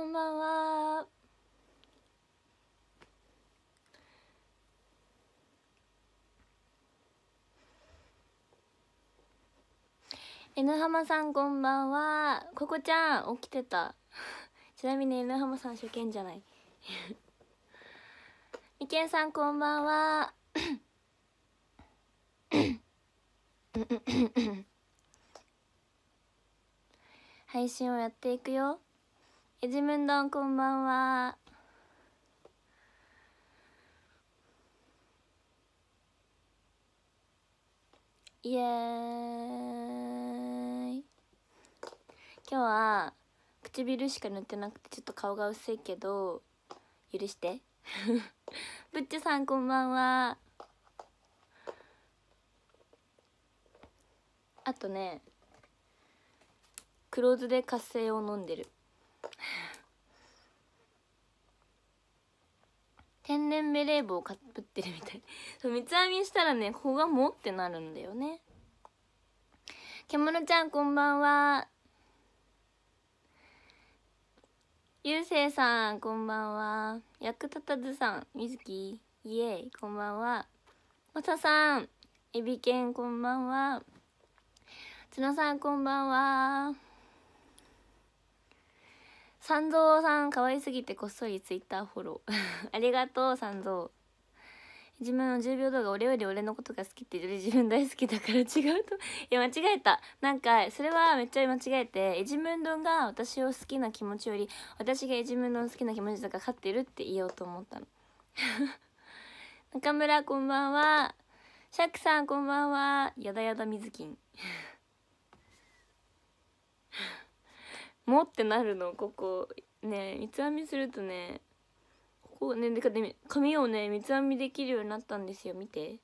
こんばんはえぬはさんこんばんはここちゃん起きてた ちなみにえぬはさん初見じゃない みけんさんこんばんは 配信をやっていくよえジムんどんこんばんはイエーイ今日は唇しか塗ってなくてちょっと顔が薄いけど許してぶっちさんこんばんはあとね黒酢で活性を飲んでる天然ベレー帽かぶってるみたい そう三つ編みしたらねここがもってなるんだよね獣ちゃんこんばんはゆうせいさんこんばんは役立たずさんみずきイエーイこんばんはまささんえびけんこんばんはつのさんこんばんは三蔵さん可愛すぎてこっそりツイッターフォロー ありがとう三蔵自分の10秒動画俺より俺のことが好きって自分大好きだから違うと いや間違えたなんかそれはめっちゃ間違えてエジムンドンが私を好きな気持ちより私がエジムンドン好きな気持ちとか勝ってるって言おうと思ったの 中村こんばんはシャクさんこんばんはやだやだみずきんもってなるのここね三つ編みするとねここねでかで髪をね三つ編みできるようになったんですよ見て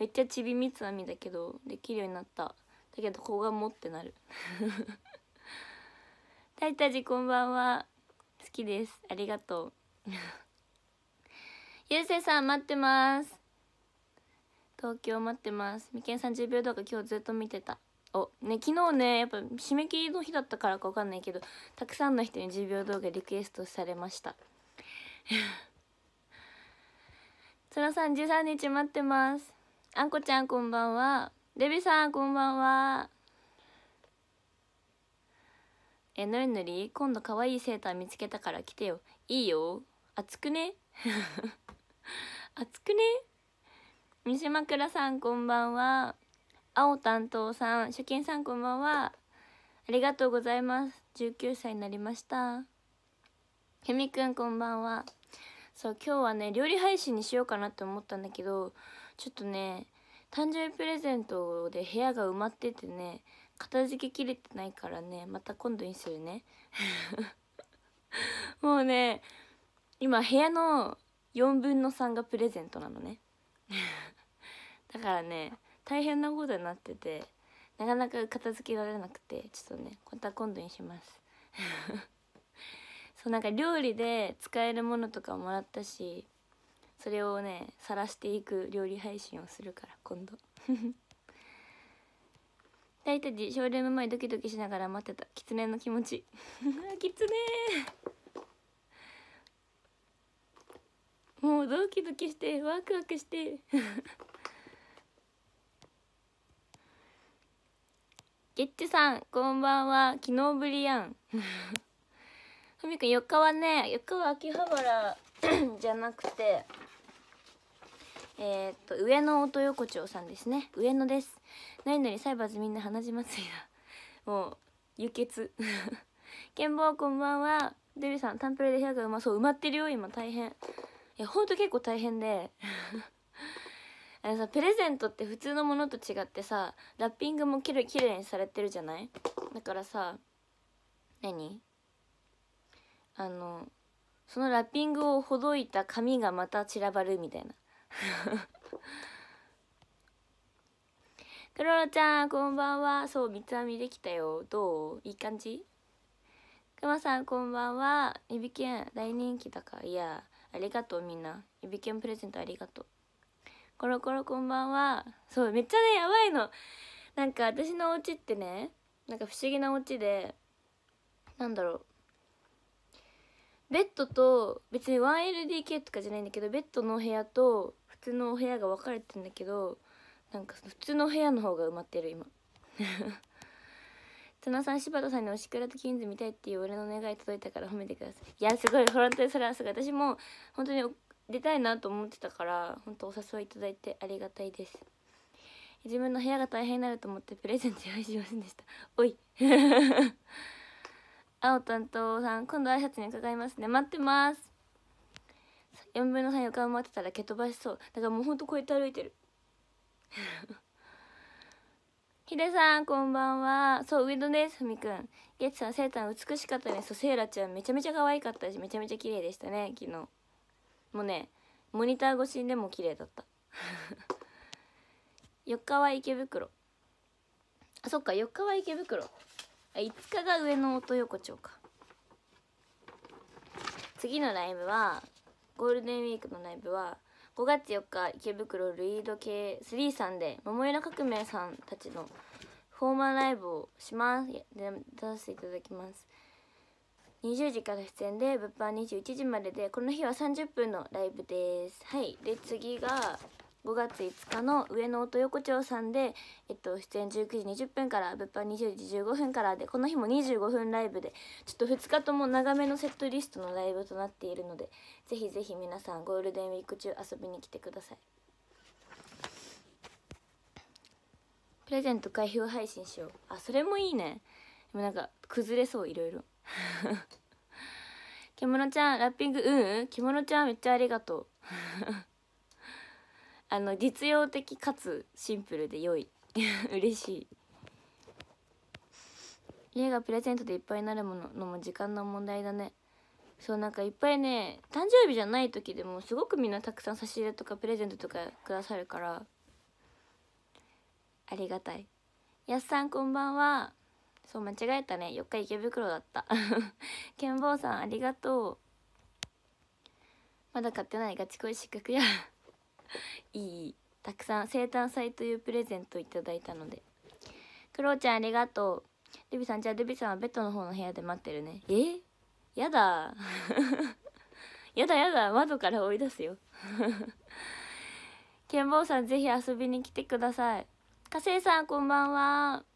めっちゃちび三つ編みだけどできるようになっただけどここがもってなる タイタジこんばんは好きですありがとう ゆうせいさん待ってます東京待ってますみけん30秒動画今日ずっと見てたを、ね、昨日ねやっぱ締め切りの日だったからか分かんないけどたくさんの人に10秒動画リクエストされましたつら さん13日待ってますあんこちゃんこんばんはデビさんこんばんはえのりのり今度可愛いセーター見つけたから来てよいいよ暑くね暑 くね三島倉さんこんばんは青担当さん初見さんこんばんはありがとうございます19歳になりましたひみくんこんばんはそう今日はね料理配信にしようかなって思ったんだけどちょっとね誕生日プレゼントで部屋が埋まっててね片付けきれてないからねまた今度にするね もうね今部屋の4分の3がプレゼントなのね だからね大変なことになっててなかなか片付けられなくてちょっとねまた今度にします そうなんか料理で使えるものとかもらったしそれをね晒していく料理配信をするから今度 大体ショールーム前ドキドキしながら待ってた狐の気持ちあ 狐もうドキドキしてワクワクしてゲッチさん、こんばんは。昨日ぶりやん。ふみくん、4日はね、4日は秋葉原 じゃなくて、えー、っと、上野音横丁さんですね。上野です。何々サイバーズみんな鼻血つりだ。もう、輸血。剣 棒こんばんは。デビさん、タンプレで部屋がうまそう。埋まってるよ、今、大変。いや、ほんと結構大変であのさプレゼントって普通のものと違ってさラッピングもきれいにされてるじゃないだからさ何あのそのラッピングをほどいた紙がまた散らばるみたいな クロロちゃんこんばんはそう三つ編みできたよどういい感じくまさんこんばんはいびけん大人気だからいやありがとうみんないびけんプレゼントありがとうコロコロこんばんはそうめっちゃねやばいのなんか私のお家ってねなんか不思議なお家でなんだろうベッドと別に 1LDK とかじゃないんだけどベッドのお部屋と普通のお部屋が分かれてんだけどなんか普通の部屋の方が埋まってる今綱 さん柴田さんに「推しらと金ズ見たい」っていう俺の願い届いたから褒めてくださいいやすごい本当にそれはすごい私も本当に出たいなと思ってたから本当お誘いいただいてありがたいです自分の部屋が大変になると思ってプレゼント用意しませんでしたおい 青担当さん今度挨拶に伺いますね待ってます4分の3横浜待ってたら蹴飛ばしそうだからもうほんとこうやって歩いてる ヒデさんこんばんはそう上野ですふみくんゲッツさんセーター美しかったねそうセイラちゃんめちゃめちゃ可愛かったしめちゃめちゃ綺麗でしたね昨日もうねモニター越しにでも綺麗だった4 日は池袋あそっか4日は池袋あ5日が上野音横丁か次のライブはゴールデンウィークのライブは5月4日池袋ルイード系3さんで桃色革命さんたちのフォーマーライブをします出させていただきます20時から出演で物販21時まででこの日は30分のライブですはいで次が5月5日の上野音横丁さんで、えっと、出演19時20分から物販20時15分からでこの日も25分ライブでちょっと2日とも長めのセットリストのライブとなっているのでぜひぜひ皆さんゴールデンウィーク中遊びに来てくださいプレゼント開封配信しようあそれもいいねでもなんか崩れそういろいろ獣ちゃんラッピングうん獣ちゃんめっちゃありがとうあの実用的かつシンプルで良い 嬉しい家がプレゼントでいっぱいになるもののも時間の問題だねそうなんかいっぱいね誕生日じゃない時でもすごくみんなたくさん差し入れとかプレゼントとかくださるからありがたいやっさんこんばんはそう間違えたね4日池袋だった剣 坊さんありがとうまだ買ってないガチ恋失格や いいたくさん生誕祭というプレゼントいただいたのでクロちゃんありがとうデビさんじゃあデビさんはベッドの方の部屋で待ってるねえやだ やだやだ窓から追い出すよ剣坊さんぜひ遊びに来てください火星さんこんばんは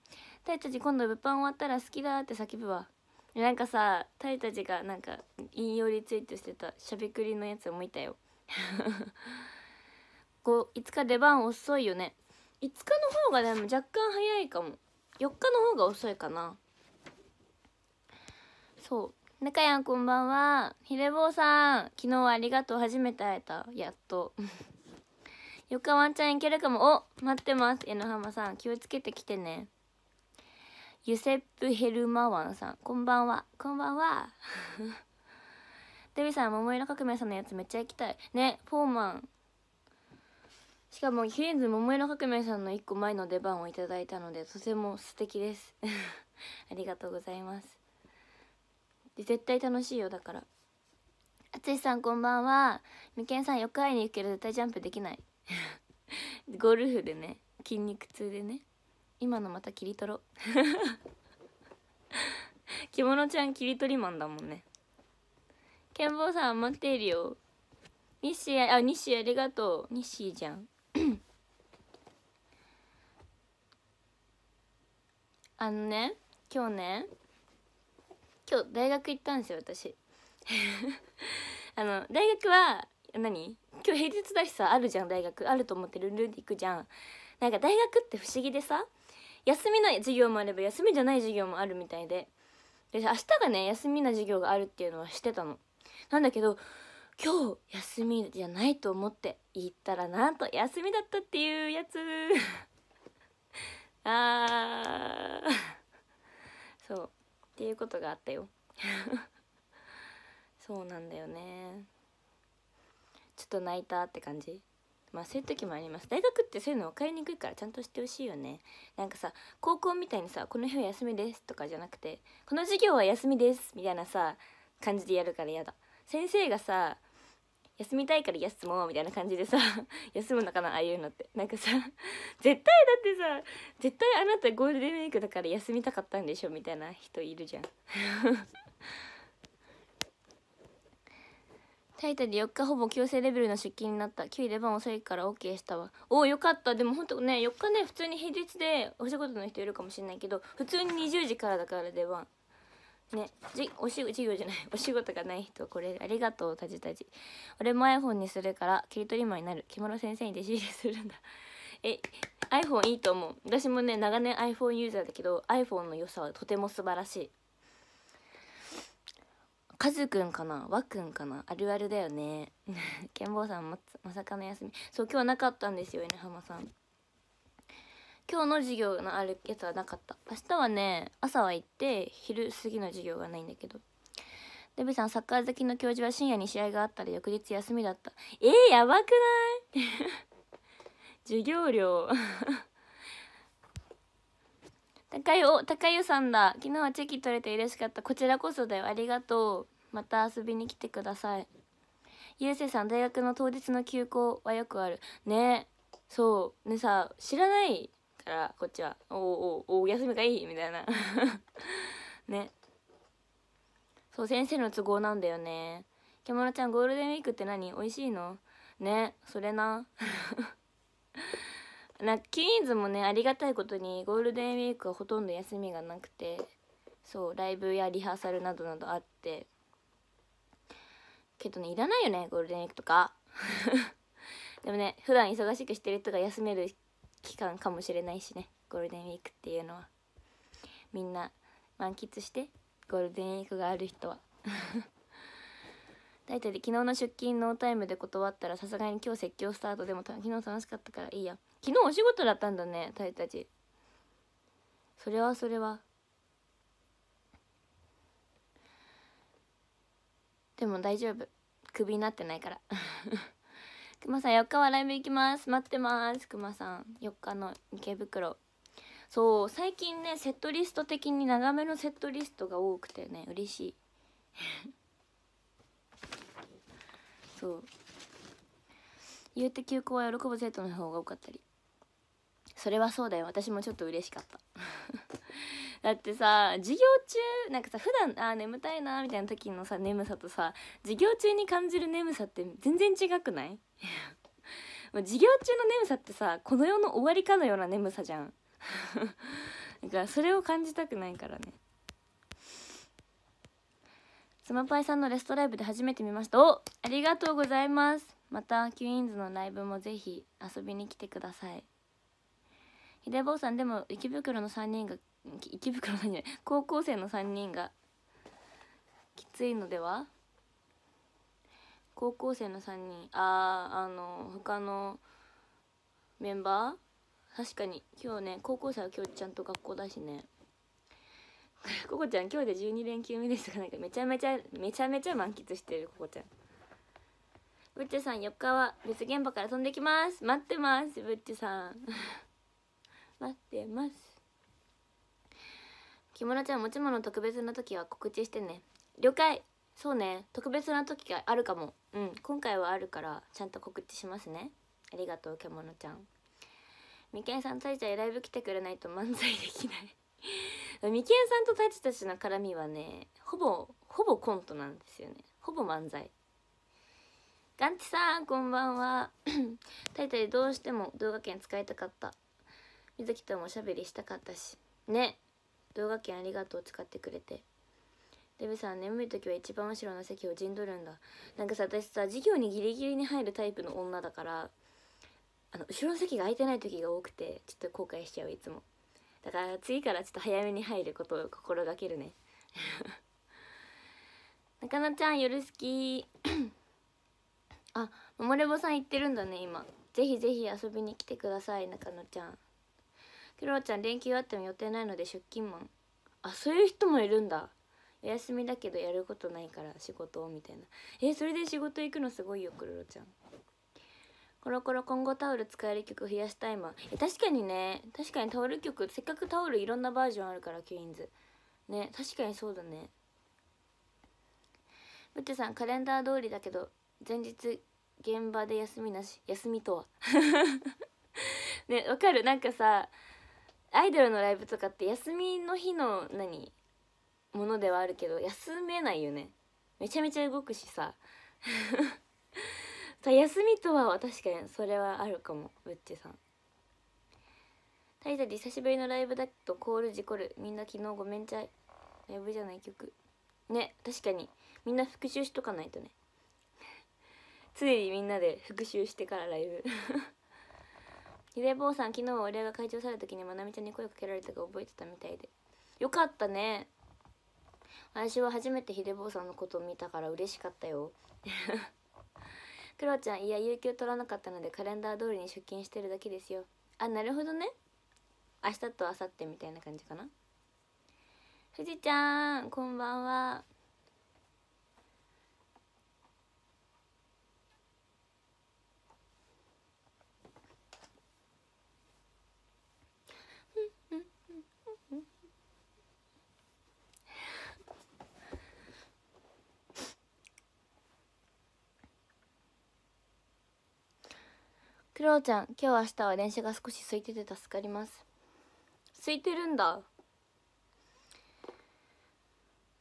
タイたち今度物販終わったら好きだって叫ぶわなんかさタイたちがなんか引用リツイートしてたしゃべくりのやつを見たよ こう5日出番遅いよね5日の方がでも若干早いかも4日の方が遅いかなそう中やんこんばんはひれぼうさん昨日はありがとう初めて会えたやっと4日 ワンちゃんいけるかもお待ってます江ノ浜さん気をつけてきてねユセップ・ヘルマワンさんこんばんはこんばんは デビさん桃色革命さんのやつめっちゃ行きたいねフォーマンしかもヒレンズ桃色革命さんの1個前の出番をいただいたのでとても素敵です ありがとうございます絶対楽しいよだからあつしさんこんばんはみけんさんよく会いに行くけど絶対ジャンプできない ゴルフでね筋肉痛でね今のまた切り取ろ着物 ちゃん切り取りマンだもんね健坊さん待っているよニッシーあニッシーありがとうニッシーじゃん あのね今日ね今日大学行ったんですよ私 あの大学は何今日平日だしさあるじゃん大学あると思ってルンルンで行くじゃんなんか大学って不思議でさ休みの授業もあれば休みじゃない授業もあるみたいでで明日がね休みな授業があるっていうのはしてたのなんだけど今日休みじゃないと思って行ったらなんと休みだったっていうやつ ああ。そうっていうことがあったよ そうなんだよねちょっと泣いたって感じまあそういう時もあります大学ってそういうの分かりにくいからちゃんとしてほしいよねなんかさ高校みたいにさ「この日は休みです」とかじゃなくて「この授業は休みです」みたいなさ感じでやるから嫌だ先生がさ休みたいから休もうみたいな感じでさ 休むのかなああいうのってなんかさ絶対だってさ絶対あなたゴールデンウィークだから休みたかったんでしょみたいな人いるじゃん タイタで4日ほぼ強制レベルの出勤になった9位出番遅いから OK したわおおよかったでもほんとね4日ね普通に平日でお仕事の人いるかもしれないけど普通に20時からだから出番ねじおし授業じゃない お仕事がない人これありがとうたじたじ俺も iPhone にするから切り取り前になる木村先生に弟子入りするんだ え iPhone いいと思う私もね長年 iPhone ユーザーだけど iPhone の良さはとても素晴らしいカズくんかなワくんかなあるあるだよね。ケンボさんま、まさかの休み。そう、今日はなかったんですよ、犬浜さん。今日の授業のあるやつはなかった。明日はね、朝は行って、昼過ぎの授業がないんだけど。デブさん、サッカー好きの教授は深夜に試合があったら翌日休みだった。えー、やばくない 授業料高湯、お、高湯さんだ。昨日はチェキ取れて嬉しかった。こちらこそだよ。ありがとう。また遊びに来てください。ゆうせいさん、大学の当日の休校はよくある。ね。そう。ねさ、知らないから、こっちは。おおおお休みがいいみたいな。ね。そう、先生の都合なんだよね。獣ちゃん、ゴールデンウィークって何美味しいのね、それな。なキーンズもねありがたいことにゴールデンウィークはほとんど休みがなくてそうライブやリハーサルなどなどあってけどねいらないよねゴールデンウィークとか でもね普段忙しくしてる人が休める期間かもしれないしねゴールデンウィークっていうのはみんな満喫してゴールデンウィークがある人は大体で昨日の出勤ノータイムで断ったらさすがに今日説教スタートでも昨日楽しかったからいいや昨日お仕事だったんだねタイたちそれはそれはでも大丈夫クビになってないからくま さん4日はライブ行きます待ってますくまさん4日の池袋そう最近ねセットリスト的に長めのセットリストが多くてね嬉しいそう言うて休校は喜ぶ生徒の方が多かったりそれはそうだよ私もちょっと嬉しかった だってさ授業中なんかさ普段ああ眠たいなみたいな時のさ眠さとさ授業中に感じる眠さって全然違くない 授業中の眠さってさこの世の終わりかのような眠さじゃんだ からそれを感じたくないからねスマパイさんのレストライブで初めて見ましたおありがとうございますまたキュイーンズのライブもぜひ遊びに来てくださいひでぼうさんでも池袋の3人が 池袋のね高校生の3人がきついのでは高校生の3人あああの他のメンバー確かに今日ね高校生は今日ちゃんと学校だしねこ こちゃん今日で12連休目ですがなんかめちゃめちゃめちゃめちゃ満喫してるここちゃんぶっちさん4日は別現場から飛んできます待ってますブッチさん 待ってます着物ちゃん持ち物特別な時は告知してね了解そうね特別な時があるかもうん今回はあるからちゃんと告知しますねありがとう獣ちゃんみけんさんたいちゃんライブ来てくれないと漫才できないみきえさんとたちたちの絡みはねほぼほぼコントなんですよねほぼ漫才ガンチさんこんばんはタイタイどうしても動画券使いたかったみずきともおしゃべりしたかったしね動画券ありがとう使ってくれてデブさん眠い時は一番後ろの席を陣取るんだなんかさ私さ授業にギリギリに入るタイプの女だからあの後ろの席が空いてない時が多くてちょっと後悔しちゃういつもだから次からちょっと早めに入ることを心がけるね 中野ちゃん夜好き あママレボさん行ってるんだね今ぜひぜひ遊びに来てください中野ちゃんクロちゃん連休あっても予定ないので出勤マンあそういう人もいるんだお休みだけどやることないから仕事をみたいなえそれで仕事行くのすごいよクロロちゃんコロコロ今後タオル使える曲増やしたいもん確かにね確かにタオル曲せっかくタオルいろんなバージョンあるからケインズね確かにそうだねブッチさんカレンダー通りだけど前日現場で休みなし休みとは ねわかるなんかさアイドルのライブとかって休みの日の何ものではあるけど休めないよねめちゃめちゃ動くしさ休みとは確かにそれはあるかもぶっちさんタイリ久しぶりのライブだとコール事故るみんな昨日ごめんちゃいライブじゃない曲ね確かにみんな復習しとかないとね常 にみんなで復習してからライブひで 坊さん昨日俺が会長された時にまなみちゃんに声かけられたか覚えてたみたいでよかったね私は初めてひで坊さんのことを見たから嬉しかったよ クロちゃんいや有給取らなかったのでカレンダー通りに出勤してるだけですよあなるほどね明日と明後日みたいな感じかな富士ちゃんこんばんはクロちゃん今日明日は電車が少し空いてて助かります空いてるんだ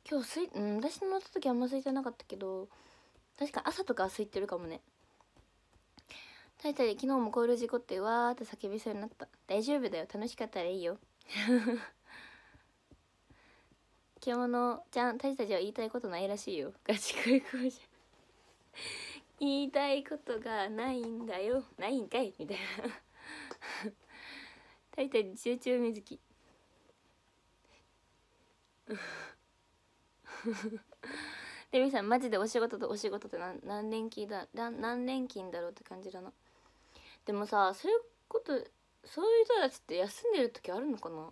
今日すい、うん、私乗った時あんま空いてなかったけど確か朝とか空いてるかもね大体昨日もコール事故ってわーって叫びそうになった大丈夫だよ楽しかったらいいよ獣 ちゃん大したちは言いたいことないらしいよガチ恋恋じゃん言いたいことがないんだよないんかいみたいな 大体集中水木デビさんマジでお仕事とお仕事って何何連勤だ何年金だろうって感じだなでもさそういうことそういう人たちって休んでる時あるのかな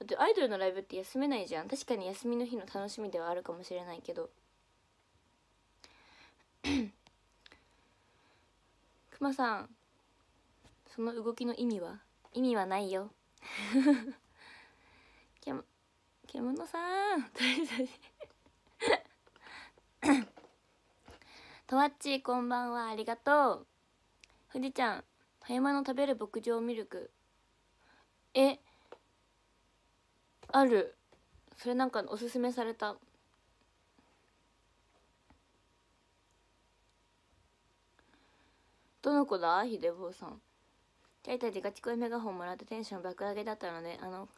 だってアイドルのライブって休めないじゃん確かに休みの日の楽しみではあるかもしれないけどくまさんその動きの意味は意味はないよ けむ獣さんとわっちこんばんはありがとう富士ちゃん葉山の食べる牧場ミルクえあるそれなんかおすすめされたどの子だひでぼうさんチャリテちガチ恋メガホンもらってテンション爆上げだったのであの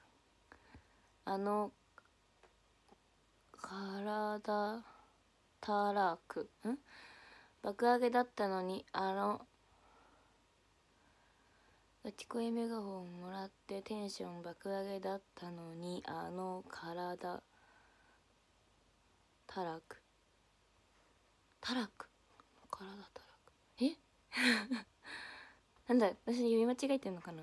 あの体たらくん爆上げだったのにあのガチ恋メガホンもらってテンション爆上げだったのにあの体たらくたらく体たらくえ なんだ私読み間違えてんのかな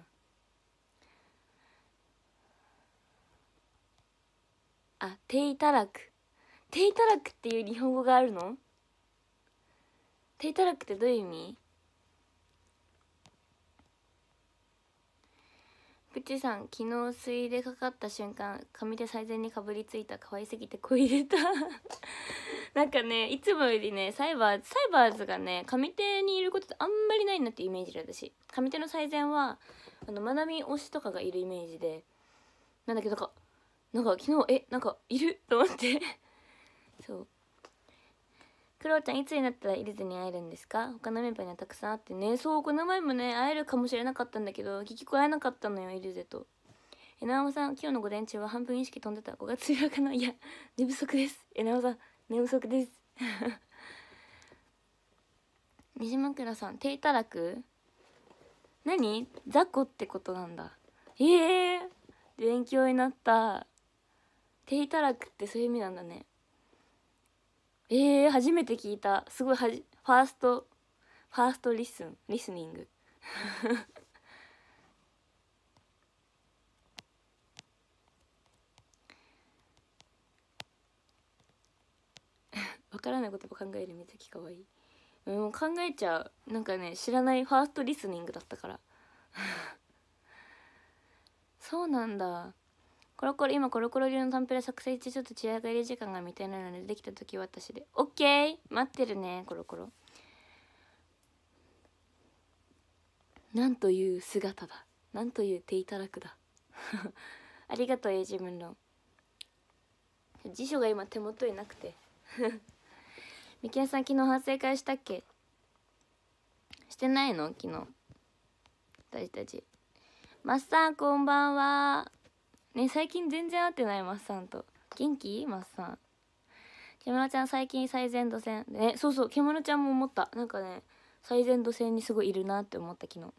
あテイタラクテイタラクっていう日本語があるのテイタラクってどういう意味プチさん昨日水でかかった瞬間髪で最善にかぶりついた可愛すぎて声入れた なんかねいつもよりねサイバーサイバーズがね上手にいることってあんまりないなってイメージで私上手の最善はあのまなみ推しとかがいるイメージでなんだけどなんかなんか昨日えなんかいると思って そうクロちゃんいつになったらイリズに会えるんですか他のメンバーにはたくさんあってねそうこの前もね会えるかもしれなかったんだけど聞き会えなかったのよイリゼとえなおさん今日の午前中は半分意識飛んでた5月8日かいや寝不足ですえなおさん寝不足です 西枕さん「ていたらく」何雑魚ってことなんだええー、勉強になった「ていたらく」ってそういう意味なんだねえー、初めて聞いたすごいはじファーストファーストリスンリスニング わからない言葉考えるみずきかわいいもう考えちゃうなんかね知らないファーストリスニングだったから そうなんだコロコロ今コロコロ流のタンペラ作成中ちょっと仕上がり時間がみたいなのでできた時私でオッケー待ってるねコロコロなんという姿だなんという手いただくだ ありがとうえイジムン辞書が今手元になくてみきやさん昨日反省会したっけしてないの昨日私たちマッサーこんばんはね最近全然会ってないマッサンと元気マッサン獣ちゃん最近最前度戦ねそうそう獣ちゃんも思ったなんかね最前度戦にすごいいるなって思った昨日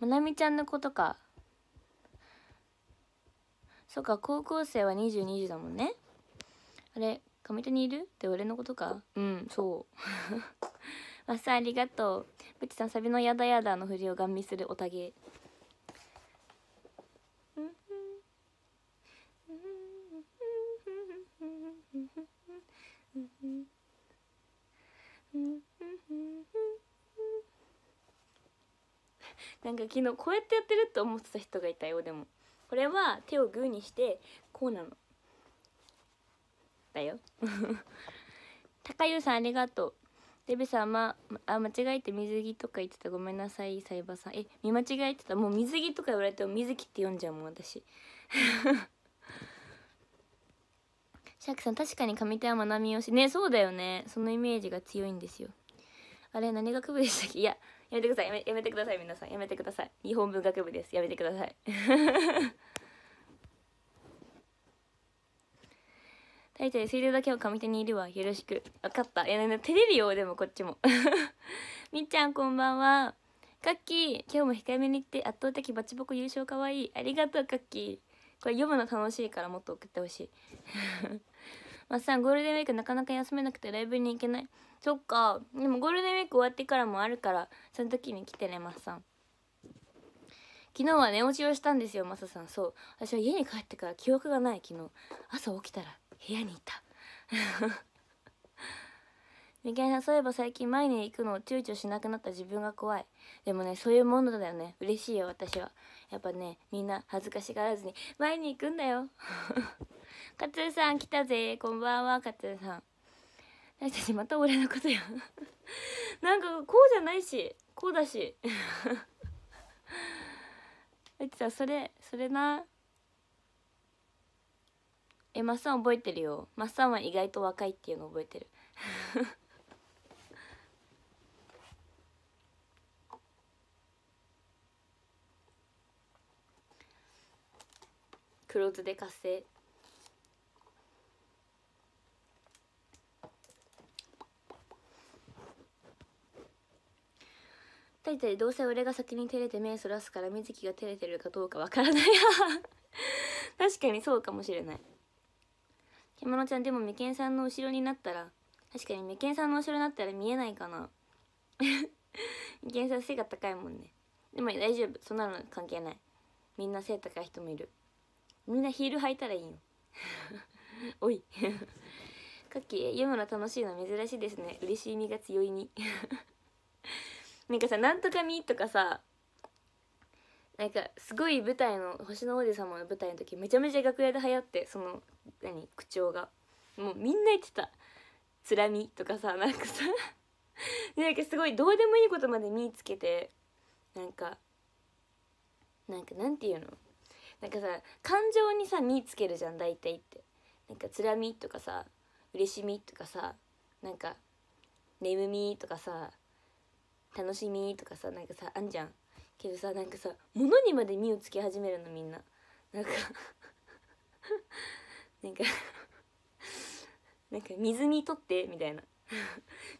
まなみちゃんのことかそっか高校生は22時だもんねあれ上手にいるって俺のことかうんそう マッサンありがとうプチさんサビの「やだやだ」の振りをガン見するおたげなんか昨日こうやってやってるって思ってた人がいたよでもこれは手をグーにしてこうなのだよ 高優さんありがとうデブさんまあ間違えて水着とか言ってたごめんなさいサイバーさんえ見間違えてたもう水着とか言われても水着って読んじゃうもん私シャークさん確かに上手は学びよしねそうだよねそのイメージが強いんですよあれ何学部でしたっけいややめてくださいやめやめてください皆さんやめてください日本文学部ですやめてください 大体水流だけは上手にいるわよろしく分かったいや、ね、照れるよでもこっちも みっちゃんこんばんはカッキー今日も控えめに言って圧倒的バチボコ優勝かわいいありがとうカッキーこれ読むの楽しいからもっと送ってほしい まあさゴールデンウィークなかなか休めなくてライブに行けないそっかでもゴールデンウィーク終わってからもあるからその時に来てねまっさん昨日は寝落ちをしたんですよまささんそう私は家に帰ってから記憶がない昨日朝起きたら部屋にいたみきさんそういえば最近前に行くのを躊躇しなくなった自分が怖いでもねそういうものだよね嬉しいよ私はやっぱねみんな恥ずかしがらずに前に行くんだよ カツーさん来たぜこんばんはカツーさん私たちまた俺のことや なんかこうじゃないしこうだし いつさんそれそれなえマッサン覚えてるよマッサンは意外と若いっていうの覚えてる黒酢 で活性二人どうせ俺が先に照れて目そらすから瑞希が照れてるかどうかわからない 確かにそうかもしれない獣ちゃんでも眉間さんの後ろになったら確かに眉間さんの後ろになったら見えないかな 眉間さん背が高いもんねでも大丈夫そんなの関係ないみんな背高い人もいるみんなヒール履いたらいいよ おいカッキー読むの楽しいの珍しいですね嬉しい身が強いになんかさ「なんとかみ」とかさなんかすごい舞台の「星の王子様」の舞台の時めちゃめちゃ楽屋で流行ってその何口調がもうみんな言ってた「つらみ」とかさなんかさなんかすごいどうでもいいことまで見つけてなんかなんかなんていうのなんかさ感情にさ見つけるじゃん大体ってなんか「つらみ」とかさ「うれしみ」とかさなんか「眠み」とかさ楽しみとかさなんかさあんじゃんけどさなんかさ物にまで身をつけ始めるのみんななんか なんかなんか水にとってみたいな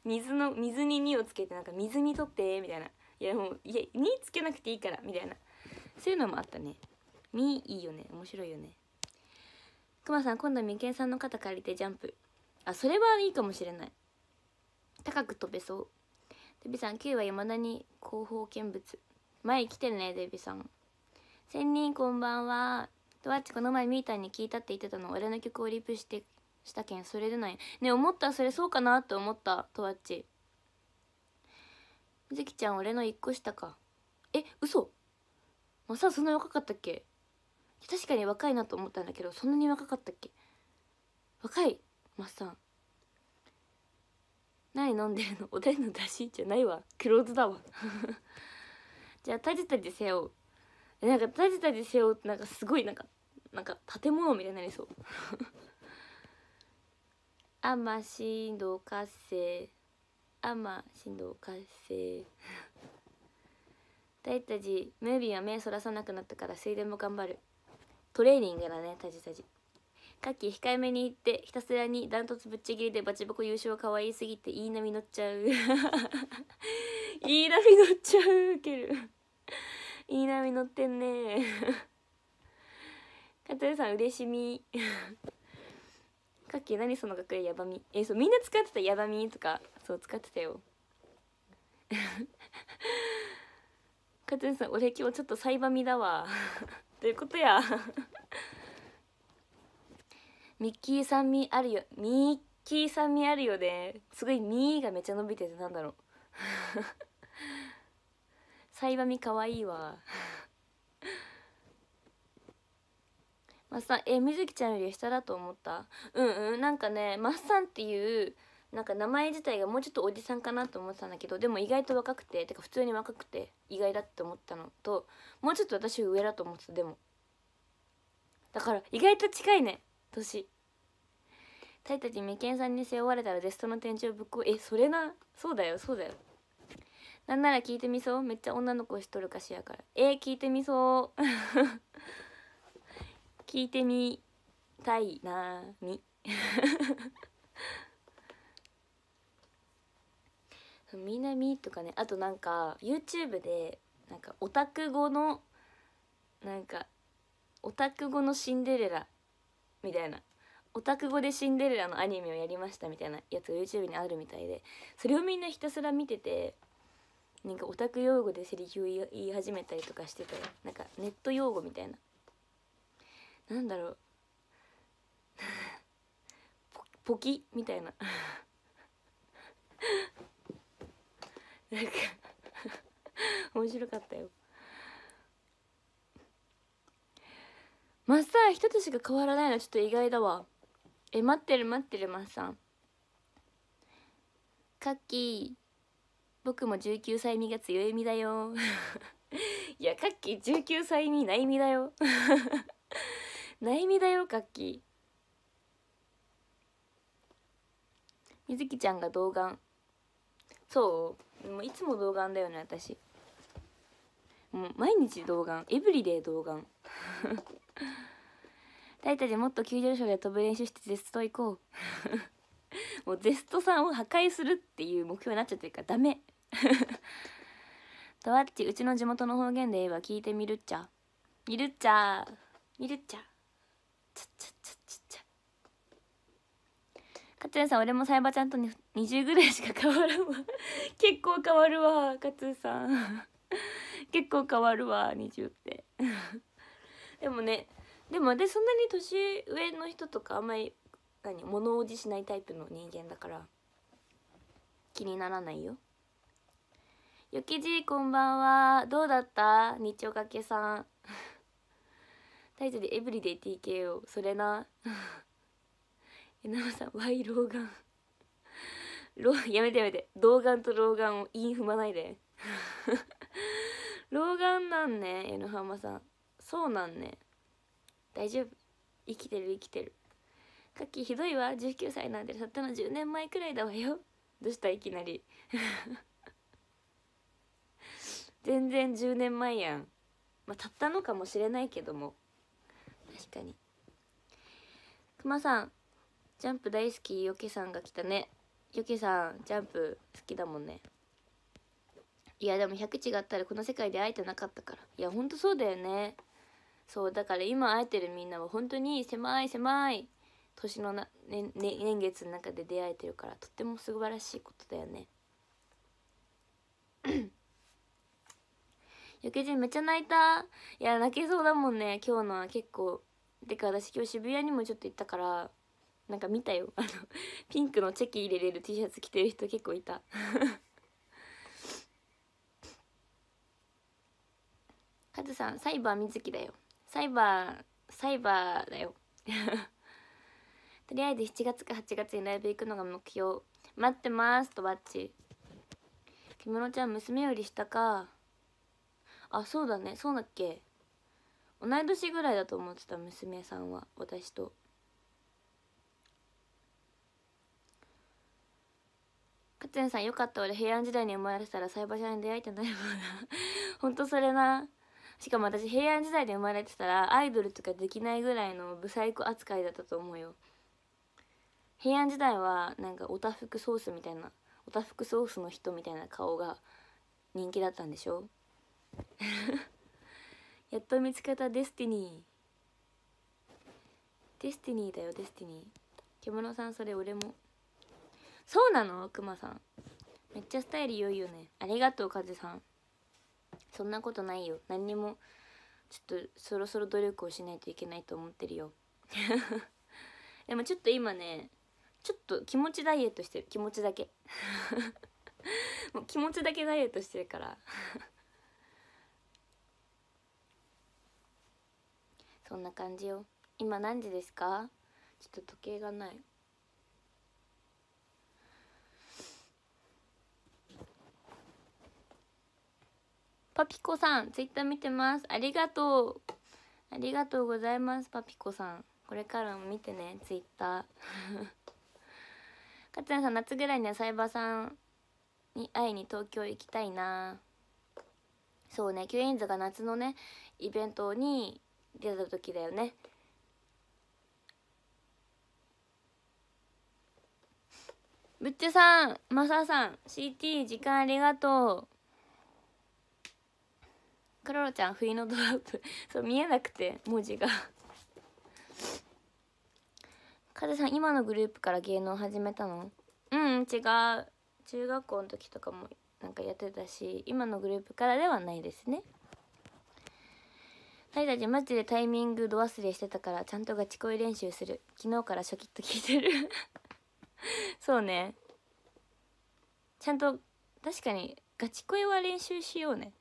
水の水に身をつけてなんか水にとってみたいないやもういや身つけなくていいからみたいなそういうのもあったね身いいよね面白いよねくまさん今度けんさんの肩借りてジャンプあそれはいいかもしれない高く飛べそうデビさん9は山田に広報見物前来てるねデビさん仙人こんばんはとわっちこの前みーたんに聞いたって言ってたの俺の曲をリプしてしたけんそれでないね思ったそれそうかなって思ったとわっちみずきちゃん俺の1個下かえ嘘マサそんな若かったっけ確かに若いなと思ったんだけどそんなに若かったっけ若いマサ何飲んでるのおでんの出汁じゃないわーズだわ じゃあタジタジ背負うなんかタジタジ背負うってなんかすごいなんかなんか建物みたいになりそう あましんどかせあましんどかせタジタジムービーは目そらさなくなったから水田も頑張るトレーニングだねタジタジ夏季控えめに行ってひたすらにダントツぶっちぎりでバチボコ優勝可愛すぎていい波乗っちゃう いい波乗っちゃうウケるいい波乗ってんねかつさん嬉しみかっき何その学園やばみえそうみんな使ってたやばみとかそう使ってたよかつやさん俺今日ちょっとサイバミだわと いうことやミッキーんみあるよミッキーんみあるよねすごい「ミー」がめっちゃ伸びててなんだろう サイバミかわいいわマッサンえみずきちゃんより下だと思ったうんうんなんかねマッサンっていうなんか名前自体がもうちょっとおじさんかなと思ってたんだけどでも意外と若くててか普通に若くて意外だって思ったのともうちょっと私上だと思ってたでもだから意外と近いね年タイたち眉間さんに背負われたらデストの天井ぶっこえそれなそうだよそうだよなんなら聞いてみそうめっちゃ女の子しとる歌詞やからえー、聞いてみそう 聞いてみたいなみ みなみとかねあとなんか YouTube でなんかオタク語のなんかオタク語のシンデレラみたいなオタク語でシンデレラのアニメをやりましたみたいなやつが YouTube にあるみたいでそれをみんなひたすら見ててなんかオタク用語でセリフを言い始めたりとかしててなんかネット用語みたいななんだろう ポキみたいな なんか面白かったよマッサン一つしか変わらないのちょっと意外だわえ待ってる待ってるマッサンカッキー僕も19歳未が強い身だよ いやカッキー19歳未ない身だよ ない身だよカッキーみずきちゃんが童顔そうもういつも童顔だよね私もう毎日童顔エブリデイ童顔 大体でもっと急上昇で飛ぶ練習してゼスト行こう もうゼストさんを破壊するっていう目標になっちゃってるからダメ とわっちうちの地元の方言で言えば聞いてみるっちゃみるっちゃみるっちゃちゃちゃちゃちゃちゃかつんさん俺もサイバちゃんと20ぐらいしか変わらんわ結構変わるわかつんさん結構変わるわ20ってでもねでもでそんなに年上の人とかあんまり何物おじしないタイプの人間だから気にならないよよきじこんばんはどうだった日曜かけさんタイトル「エブリデイ TKO」それな えなまさん「ワイ老眼」老やめてやめて童眼と老眼を韻踏まないで 老眼なんねえのはまさんそうなんね大丈夫生きてる生きてるカキひどいわ19歳なんてたったの10年前くらいだわよどうしたいきなり 全然10年前やんまあ、たったのかもしれないけども確かにくまさんジャンプ大好きよけさんが来たねよけさんジャンプ好きだもんねいやでも100違ったらこの世界で会えてなかったからいやほんとそうだよねそうだから今会えてるみんなは本当に狭い狭い年のな、ねね、年月の中で出会えてるからとっても素晴らしいことだよねゆけ じめっちゃ泣いたいや泣けそうだもんね今日のは結構てか私今日渋谷にもちょっと行ったからなんか見たよあのピンクのチェキ入れれる T シャツ着てる人結構いた カズさんサイバーみずきだよサイバーサイバーだよ とりあえず7月か8月にライブ行くのが目標待ってますとバッチ着物ちゃん娘より下かあそうだねそうだっけ同い年ぐらいだと思ってた娘さんは私と勝也さんよかった俺平安時代に生まれてたら菜箸屋に出会えてないもんな ほんとそれなしかも私平安時代で生まれてたらアイドルとかできないぐらいのブサイク扱いだったと思うよ平安時代はなんかオタフクソースみたいなオタフクソースの人みたいな顔が人気だったんでしょ やっと見つけたデスティニーデスティニーだよデスティニー獣さんそれ俺もそうなのクマさんめっちゃスタイル良いよねありがとうカズさんそんなことないよ何にもちょっとそろそろ努力をしないといけないと思ってるよ でもちょっと今ねちょっと気持ちダイエットしてる気持ちだけ もう気持ちだけダイエットしてるから そんな感じよ今何時ですかちょっと時計がないパピコさん、ツイッター見てます。ありがとう。ありがとうございます、パピコさん。これからも見てね、ツイッター。かつやさん、夏ぐらいにはサイバーさんに会いに東京行きたいな。そうね、キュインズが夏のね、イベントに出た時だよね。ぶっちさん、まささん、CT 時間ありがとう。クロロちゃん冬のドロップ そう見えなくて文字が風さん今のグループから芸能始めたのうん違う中学校の時とかもなんかやってたし今のグループからではないですねはいだちマジでタイミング度忘れしてたからちゃんとガチ恋練習する昨日からショキッと聞いてる そうねちゃんと確かにガチ恋は練習しようね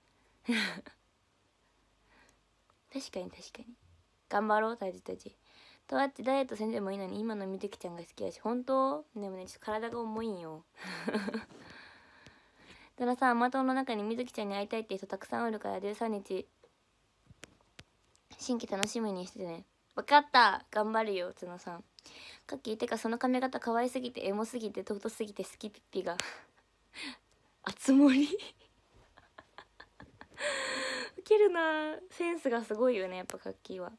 確かに確かに頑張ろうタジタジとあってダイエットせんでもいいのに今のみずきちゃんが好きやし本当でもねちょっと体が重いんよ たださマトの中にみずきちゃんに会いたいって人たくさんおるから13日新規楽しみにしてね分かった頑張るよ角さんかき、ーてかその髪型可愛すぎてエモすぎて尊すぎて好きピッピがあつ森受けるなセンスがすごいよねやっぱカッキーは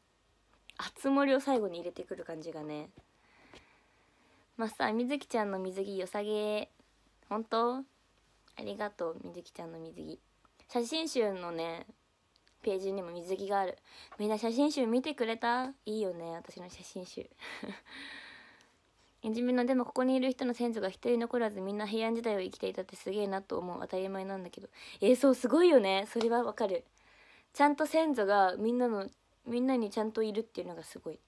熱盛を最後に入れてくる感じがねマスターみずきちゃんの水着良さげ本当ありがとうみずきちゃんの水着写真集のねページにも水着があるみんな写真集見てくれたいいよね私の写真集いじめのでもここにいる人の先祖が一人残らずみんな平安時代を生きていたってすげえなと思う当たり前なんだけどえー、そうすごいよねそれはわかるちゃんと先祖がみんなのみんなにちゃんといるっていうのがすごい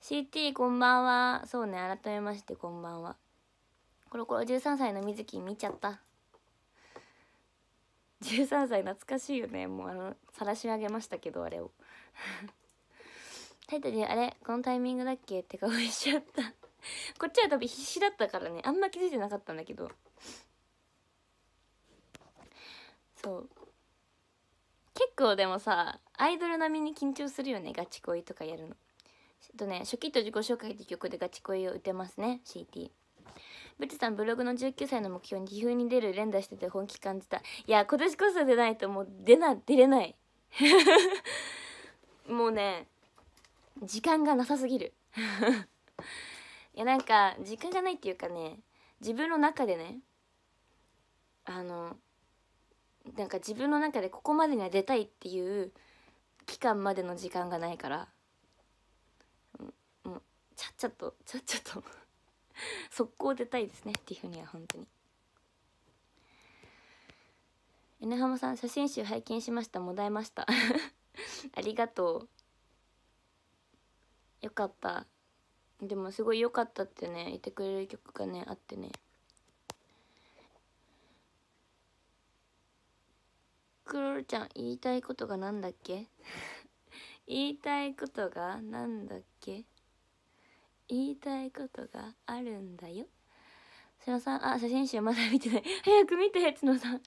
CT こんばんはそうね改めましてこんばんはコロコロ13歳のみずき見ちゃった13歳懐かしいよねもうあの晒し上げましたけどあれをタイトルあれこのタイミングだっけって顔しちゃったこっちは多分必死だったからねあんま気づいてなかったんだけどそう結構でもさアイドル並みに緊張するよねガチ恋とかやるのえっとね初期と自己紹介って曲でガチ恋を打てますね CT ブチさんブログの19歳の目標に棋風に出る連打してて本気感じたいや今年こそ出ないともう出な出れない もうね時間がなさすぎる いやなんか時間がないっていうかね自分の中でねあのなんか自分の中でここまでには出たいっていう期間までの時間がないからもうちゃっちゃとちゃっちゃと速攻出たいですねっていうふうには本当に。N 浜さん写真集拝見しましたもだえました ありがとうよかったでもすごい良かったってね言ってくれる曲がねあってねクロールちゃん言いたいことがなんだっけ 言いたいことがなんだっけ言いたいことがあるんだよ白さんあ写真集まだ見てない 早く見て角さん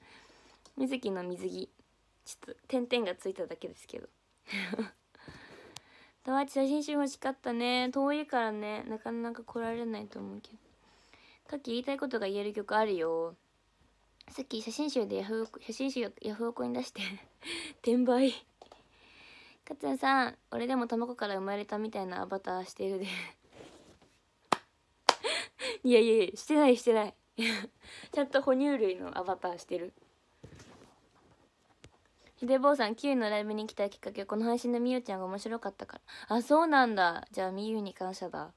水木の水着ちょっと点々がついただけですけどたまち写真集欲しかったね遠いからねなかなか来られないと思うけどさっき言いたいことが言える曲あるよさっき写真集でヤフオク写真集ヤフオクに出して 転売かつやさん俺でも卵から生まれたみたいなアバターしてるで いやいやしてないしてない ちゃんと哺乳類のアバターしてるひでぼうさんイのライブに来たきっかけこの配信でみゆちゃんが面白かったからあそうなんだじゃあみゆに感謝だ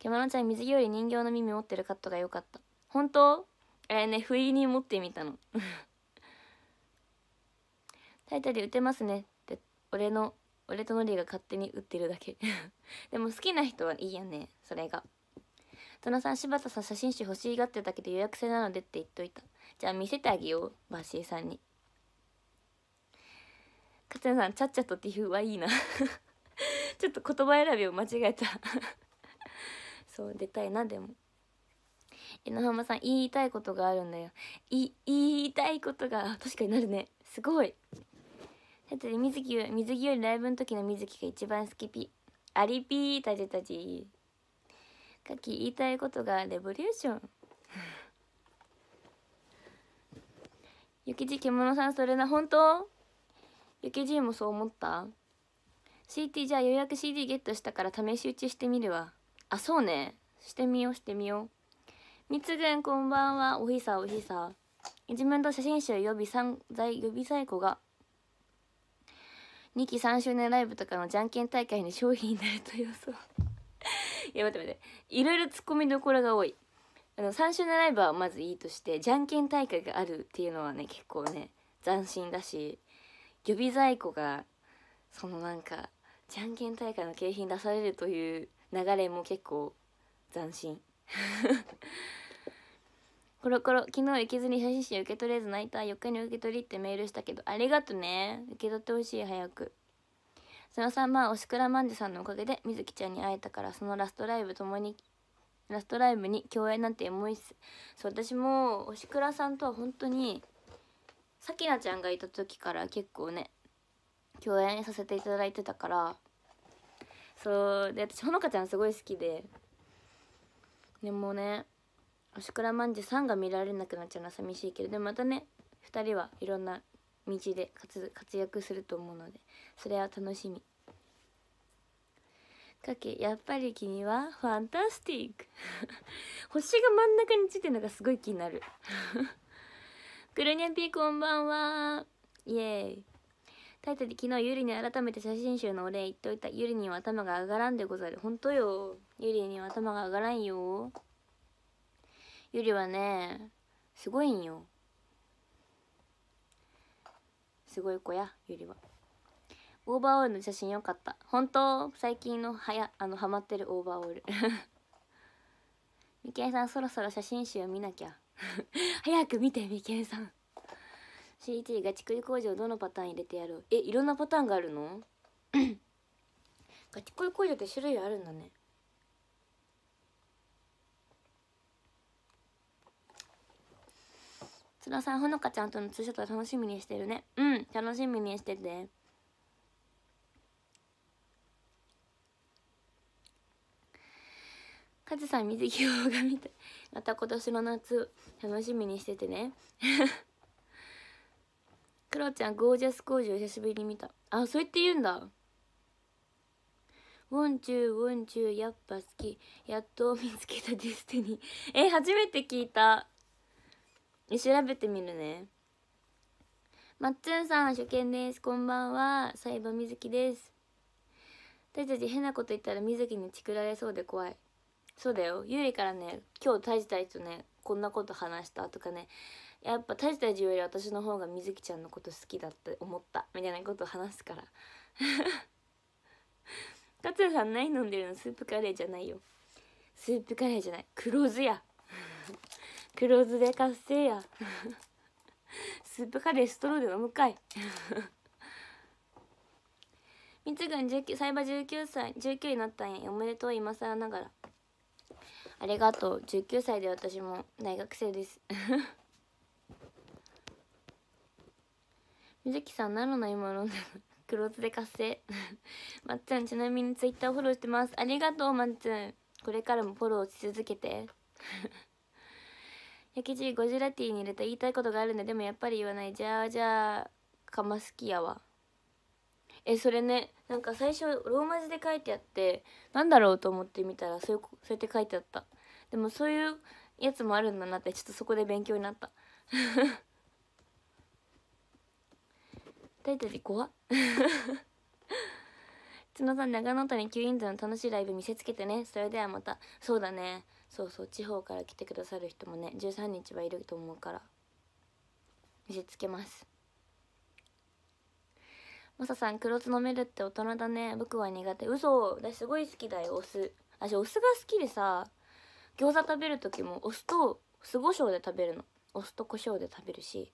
けまのちゃん水着より人形の耳持ってるカットが良かった本当あれね不意に持ってみたの タイタリ打てますねって俺の俺とノリが勝手に打ってるだけ でも好きな人はいいよねそれが戸野さん柴田さん写真集欲しいがってたけど予約制なのでって言っといたじゃあ見せてあげようバーシーさんにかつやさんちゃっちゃとティフはいいな ちょっと言葉選びを間違えたそう出たいなでもえのはまさん言いたいことがあるんだよい言いたいことが確かになるねすごいだって水木水木よりライブの時の水木が一番好きピアリピーたじたじ。かき言いたいことがレボリューションゆきじ獣さんそれな本当ゆきじもそう思った ?CT じゃあ予約 CD ゲットしたから試し打ちしてみるわあそうねしてみようしてみようみつぐんこんばんはおひさおひさ自分と写真集予備三在予備在庫が2期3周年ライブとかのじゃんけん大会に商品になると予想 いや待って待っていろいろツッコミどころが多いあの3周年ライブはまずいいとしてじゃんけん大会があるっていうのはね結構ね斬新だし予備在庫がそのなんかじゃんけん大会の景品出されるという流れも結構斬新コロコロ昨日行けずに写真集受け取れず泣いた4日に受け取りってメールしたけどありがとね受け取ってほしい早くそのさんまあおしくらまんじさんのおかげでみずきちゃんに会えたからそのラストライブともにラストライブに共演なんてエモいっすそう私もおしくらさんとは本当にさきなちゃんがいた時から結構ね共演させていただいてたからそうで私ほのかちゃんすごい好きででもねおしくらまんじゅうさんが見られなくなっちゃうのは寂しいけれどまたね2人はいろんな道で活躍すると思うのでそれは楽しみかけやっぱり君はファンタスティック 星が真ん中についてるのがすごい気になるくるにゃんピーこんばんはイエーイタイトル昨日ゆりに改めて写真集のお礼言っておいたゆりには頭が上がらんでござる本当よゆりには頭が上がらんよゆりはねすごいんよすごい子やゆりはオーバーオールの写真よかった本当最近のはやあのハマってるオーバーオールみけんさんそろそろ写真集を見なきゃ 早く見てみけんさん CT ガチクリ工場どのパターン入れてやろうえいろんなパターンがあるの ガチ恋工場って種類あるんだね津田さんほのかちゃんとのツーショット楽しみにしてるねうん楽しみにしててカズさん水着を拝みたい また今年の夏楽しみにしててね クロちゃんゴージャス工場久しぶりに見たあそう言って言うんだウォンチューウォンチューやっぱ好きやっと見つけたディスティニーえ初めて聞いた調べてみるねまっつんさん初見ですこんばんはサイバみずきです私たち変なこと言ったらみずきにチクられそうで怖いそうだよゆりからね今日大事たいとねこんなこと話したとかねやっぱ大したちより私の方がみずきちゃんのこと好きだって思ったみたいなことを話すからかつやさん何飲んでるのスープカレーじゃないよスープカレーじゃない黒酢や黒酢で活性やスープカレーストローで飲むかい三つ軍19サイ19歳19になったんやおめでとう今更ながらありがとう19歳で私も大学生ですみずきさんなるの今のんでる黒酢で活性まっちゃんちなみにツイッターフォローしてますありがとうまっちゃんこれからもフォローし続けて焼き汁ゴジラティーに入れた言いたいことがあるんだでもやっぱり言わないじゃあじゃあカマスキやわえそれねなんか最初ローマ字で書いてあってなんだろうと思ってみたらそうそうやって書いてあったでもそういうやつもあるんだなってちょっとそこで勉強になった大体怖っ角さん長野とにインズの楽しいライブ見せつけてねそれではまたそうだねそうそう地方から来てくださる人もね13日はいると思うから見せつけますマサさん黒酢飲めるって大人だね僕は苦手嘘私すごい好きだよお酢私お酢が好きでさ餃子食べる時もお酢と酢胡椒で食べるのお酢と胡椒で食べるし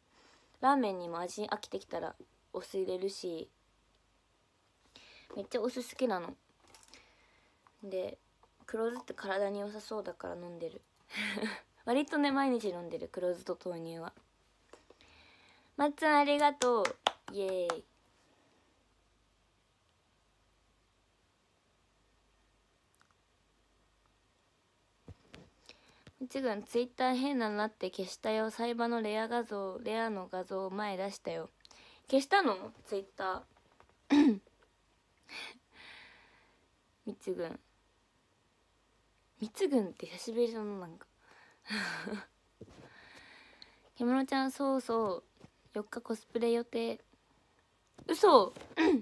ラーメンにも味飽きてきたらお酢入れるしめっちゃお酢好きなので黒酢って体に良さそうだから飲んでる 割とね毎日飲んでる黒酢と豆乳はまっつんありがとうイエーイちぐんツイッター変ななって消したよサイバーのレア画像レアの画像前出したよ消したのツイッター みつぐんつぐって久しぶりだななんか獣 ちゃんそうそう4日コスプレ予定嘘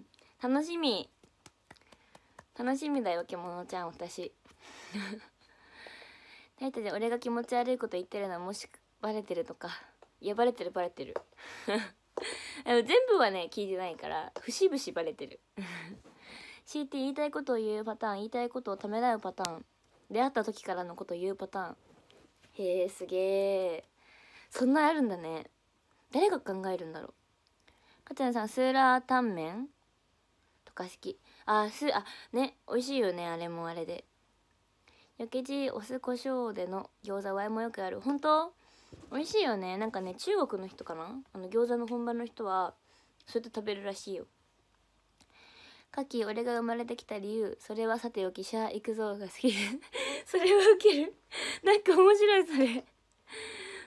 楽しみ楽しみだよ獣ちゃん私 大体で俺が気持ち悪いこと言ってるのはもしバレてるとかいやバレてるバレてる 全部はね聞いてないから節々バレてる CT 言いたいことを言うパターン言いたいことをためらうパターン出会った時からのこと言うパターンへえすげえそんなあるんだね誰が考えるんだろうかつやさんスーラータンメンとか好きあすあね美味しいよねあれもあれで焼き地お酢胡椒での餃子はもよくある本当美味しいよねなんかね中国の人かなあの餃子の本場の人はそうやって食べるらしいよカキ俺が生まれてきた理由それはさておきシャー行くぞが好きです それはウケるなんか面白いそれ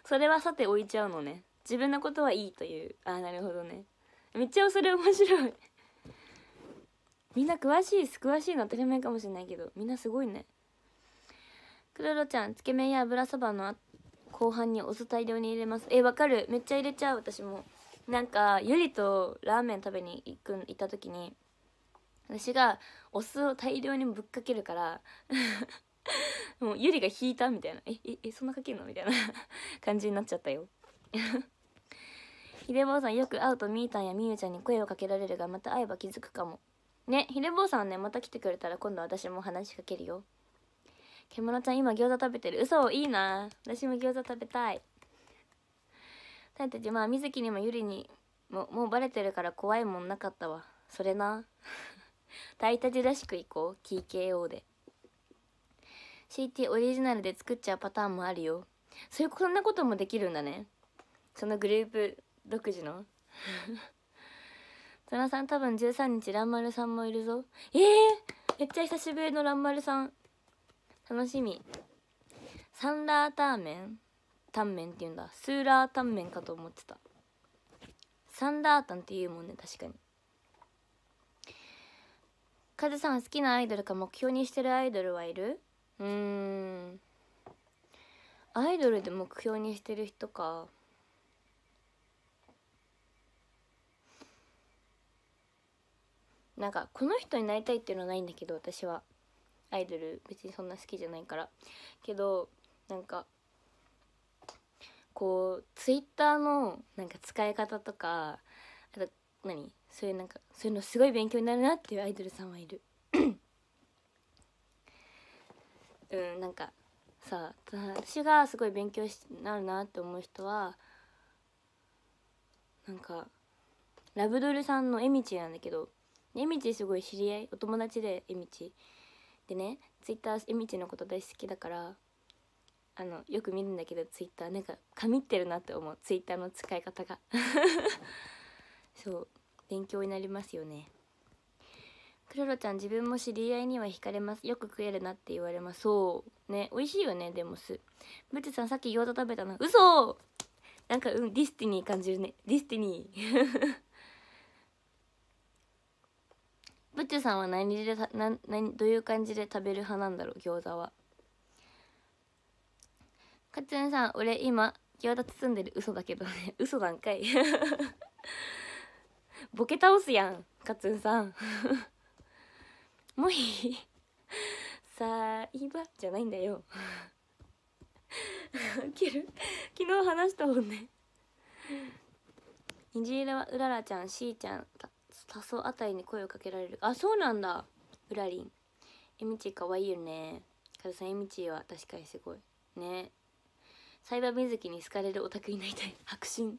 それはさて置いちゃうのね自分のことはいいというああなるほどねめっちゃそれ面白いみんな詳しい詳しいの当たり前かもしれないけどみんなすごいねクロロちゃんつけ麺や油そばの後半にお酢大量に入れますえわかるめっちゃ入れちゃう私もなんかゆりとラーメン食べに行く行った時に私がお酢を大量にぶっかけるから もうゆりが引いたみたいな「えええそんなかけるの?」みたいな 感じになっちゃったよひでぼうさんよく会うとみーたんやみゆちゃんに声をかけられるがまた会えば気づくかもねひでぼうさんねまた来てくれたら今度私も話しかけるよ獣ちゃん今餃子食べてる嘘いいな私も餃子食べたいたいたちまあみずきにもゆりにももうバレてるから怖いもんなかったわそれなタイタジらしくいこう TKO で CT オリジナルで作っちゃうパターンもあるよそういうこんなこともできるんだねそのグループ独自の戸田 さん多分13日蘭丸さんもいるぞええー、めっちゃ久しぶりの蘭丸さん楽しみサンラーターメンタンメンって言うんだスーラータンメンかと思ってたサンラータンって言うもんね確かにカズさん好きなアイドルか目標にしてるアイドルはいるうーんアイドルで目標にしてる人かなんかこの人になりたいっていうのはないんだけど私はアイドル別にそんな好きじゃないからけどなんかこうツイッターのなんか使い方とかあと何そういうなんかそういうのすごい勉強になるなっていうアイドルさんはいる うんなんかさ私がすごい勉強になるなって思う人はなんかラブドルさんのえみちなんだけどえみちすごい知り合いお友達でえみちでねツイッターえみちのこと大好きだからあのよく見るんだけどツイッターなんかみってるなって思うツイッターの使い方が そう勉強になりますよねクロロちゃん自分も知り合いには惹かれますよく食えるなって言われますそうね美味しいよねでも酢ブチさんさっき餃子食べたの嘘なんかうんディスティニー感じるねディスティニー ブチさんは何でたな何どういう感じで食べる派なんだろう餃子はかつんさん俺今餃子包んでる嘘だけどね嘘なんかい ボケ倒すやんカツンさんもいいさあいばじゃないんだよウる昨日話したもんね虹色はうららちゃんしーちゃん多層あたりに声をかけられるあそうなんだうらりんえみちかわいいよねかずさんえみちは確かにすごいねサイバー水木に好かれるオタクになりたい白心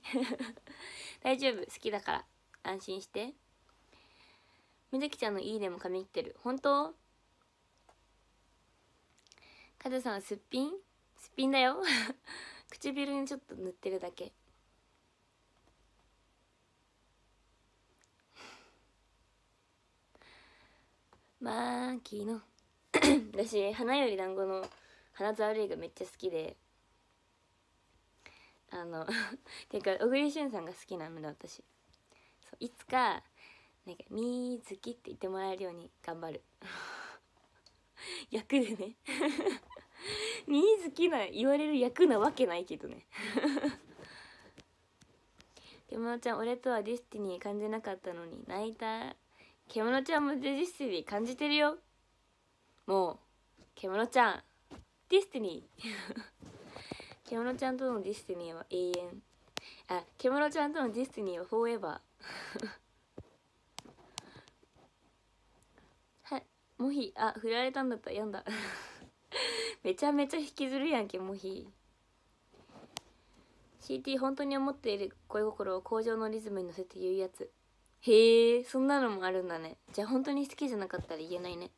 大丈夫好きだから安心してみずきちゃんの「いいね」も髪切ってる本当カズさんはすっぴんすっぴんだよ 唇にちょっと塗ってるだけマーキーの 私花より団子の花沢類がめっちゃ好きであの ていうか小栗旬さんが好きなので私そういつかなんか「みーずき」って言ってもらえるように頑張る 役でね みーずきな言われる役なわけないけどね獣 ちゃん俺とはディスティニー感じなかったのに泣いた獣ちゃんもディスティニー感じてるよもう獣ちゃんディスティニー獣ちゃんとのディスティニーは永遠あ獣ちゃんとのディスティニーはフォーエバー はいモヒあ振られたんだったらやんだ めちゃめちゃ引きずるやんけモヒ CT 本当に思っている恋心を向上のリズムに乗せて言うやつへえそんなのもあるんだねじゃあ本当に好きじゃなかったら言えないね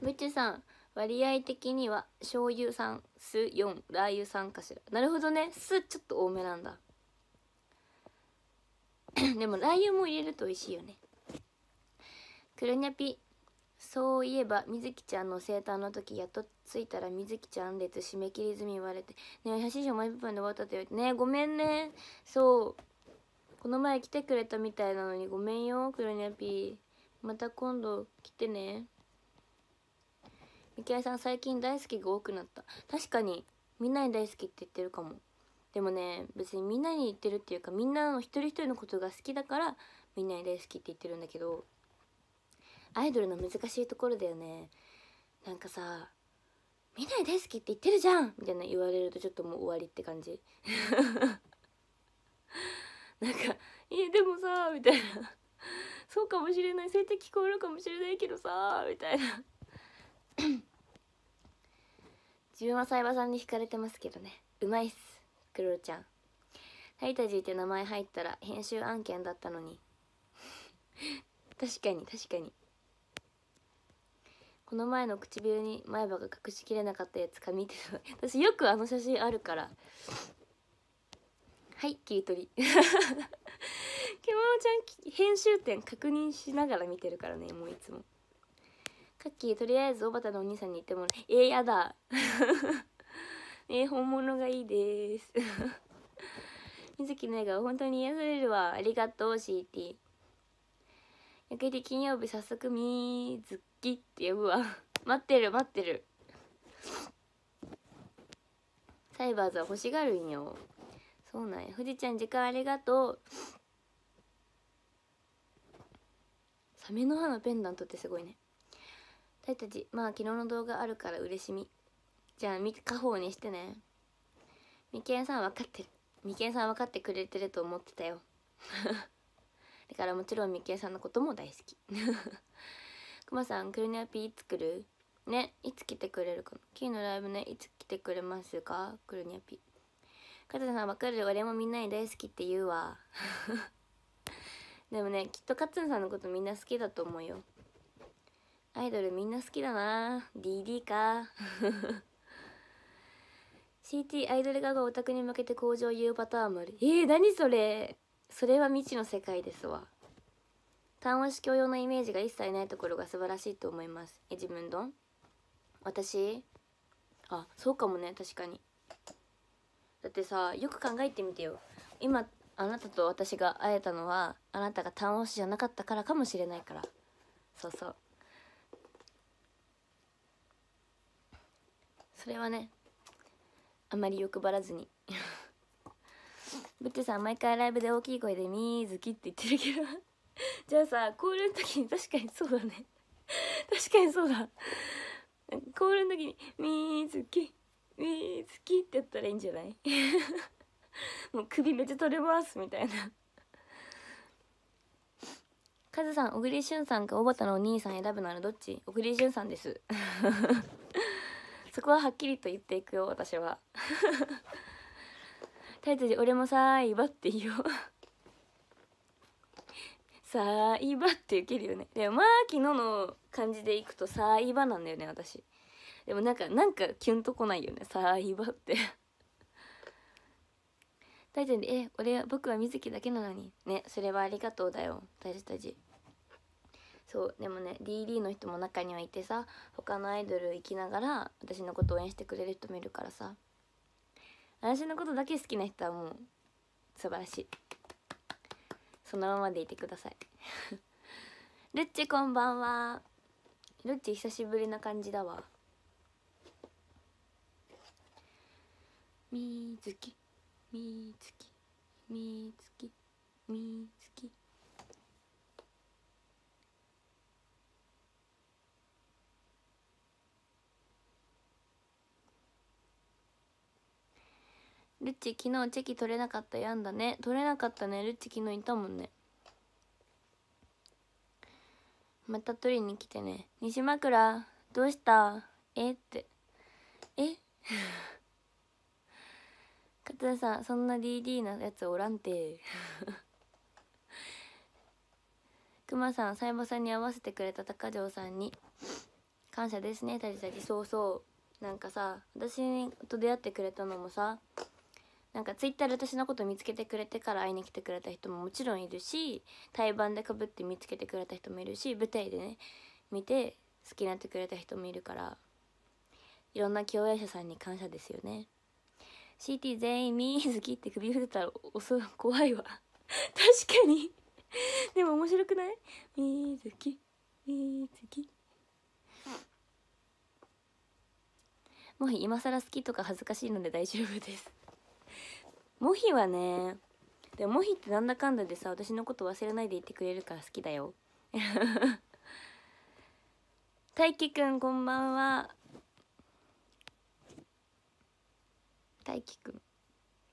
ブッチさん割合的には醤油さん酢4ラー油さんかしらなるほどね酢ちょっと多めなんだ でもラー油も入れると美味しいよね黒ニャピそういえばみずきちゃんの生誕の時やっと着いたらみずきちゃん列締め切り済み言われて「ねえ写真集マイプーで終わった」って言われて「ねごめんねそうこの前来てくれたみたいなのにごめんよ黒ニャピまた今度来てね」みきあいさん最近大好きが多くなった確かにみんなに大好きって言ってるかもでもね別にみんなに言ってるっていうかみんなの一人一人のことが好きだからみんなに大好きって言ってるんだけどアイドルの難しいところだよねなんかさ「みんなに大好きって言ってるじゃん!」みたいな言われるとちょっともう終わりって感じ なんか「えでもさ」みたいな「そうかもしれないそうやって聞こえるかもしれないけどさ」みたいな 自分はサイバさんに惹かれてますけどねうまいっすクロちゃんタイタジーって名前入ったら編集案件だったのに 確かに確かにこの前の唇に前歯が隠しきれなかったやつか見て 私よくあの写真あるからはい切り取りけももちゃん編集点確認しながら見てるからねもういつもカッキーとりあえずおばたのお兄さんに言ってもらええー、やだね本物がいいですみずきの笑顔本当に癒されるわありがとう CT やけて金曜日早速みずきって呼ぶわ 待ってる待ってるサイバーズは欲しがるんよそうなんや富士ちゃん時間ありがとうサメの歯のペンダントってすごいねいたちまあ昨日の動画あるから嬉しみじゃあ家宝にしてね眉間さん分かってるけんさん分かってくれてると思ってたよ だからもちろんみけんさんのことも大好き くまさんクルニゃピいつ来るねいつ来てくれるかなキーのライブねいつ来てくれますかクルニゃピか藤さん分かる俺もみんなに大好きって言うわ でもねきっとカツンさんのことみんな好きだと思うよアイドルみんな好きだな DD か CT アイドル画がオタクに向けて向上言うパターンもあるえー、何それそれは未知の世界ですわ単押し教養のイメージが一切ないところが素晴らしいと思いますえ自分どん私あそうかもね確かにだってさよく考えてみてよ今あなたと私が会えたのはあなたが単押しじゃなかったからかもしれないからそうそうそれはねあまり欲張らずにブッチさん毎回ライブで大きい声で「みーずき」って言ってるけどじゃあさコールの時に確かにそうだね確かにそうだコールの時に「みーずき」「みーずき」ってやったらいいんじゃないもう首めっちゃ取れますみたいなカズさん小栗旬さんか小畑のお兄さん選ぶならどっち小栗旬さんですそこははっきりと言っていくよ私は タイトル俺もさーいばって言おうさーいばって言けるよねでもまあ昨日の感じでいくとさーいばなんだよね私でもなんかなんかキュンとこないよねさーいばって大ちゃんで「え俺僕は水木だけなのに」ねそれはありがとうだよ大事大事そうでもね DD の人も中にはいてさ他のアイドル行きながら私のこと応援してくれる人もいるからさ私のことだけ好きな人はもう素晴らしいそのままでいてください ルッチこんばんはルッチ久しぶりな感じだわみーずきみーずきみーずきみーずきルッチ昨日チェキ取れなかったやんだね取れなかったねルッチ昨日いたもんねまた取りに来てね西枕どうしたえってえ 勝田さんそんな DD なやつおらんてくま さんさいばさんに合わせてくれた高城さんに感謝ですねたりたりそうそうなんかさ私と出会ってくれたのもさなんかツイッターで私のこと見つけてくれてから会いに来てくれた人ももちろんいるし対バンでかぶって見つけてくれた人もいるし舞台でね見て好きになってくれた人もいるからいろんな共演者さんに感謝ですよね CT 全員みー好きって首振ってたら遅怖いわ 確かにでも面白くないみー好きみー好きもう今更好きとか恥ずかしいので大丈夫ですモヒはねでもモヒってなんだかんだでさ私のこと忘れないでいてくれるから好きだよ 大輝くんこんばんは大輝くん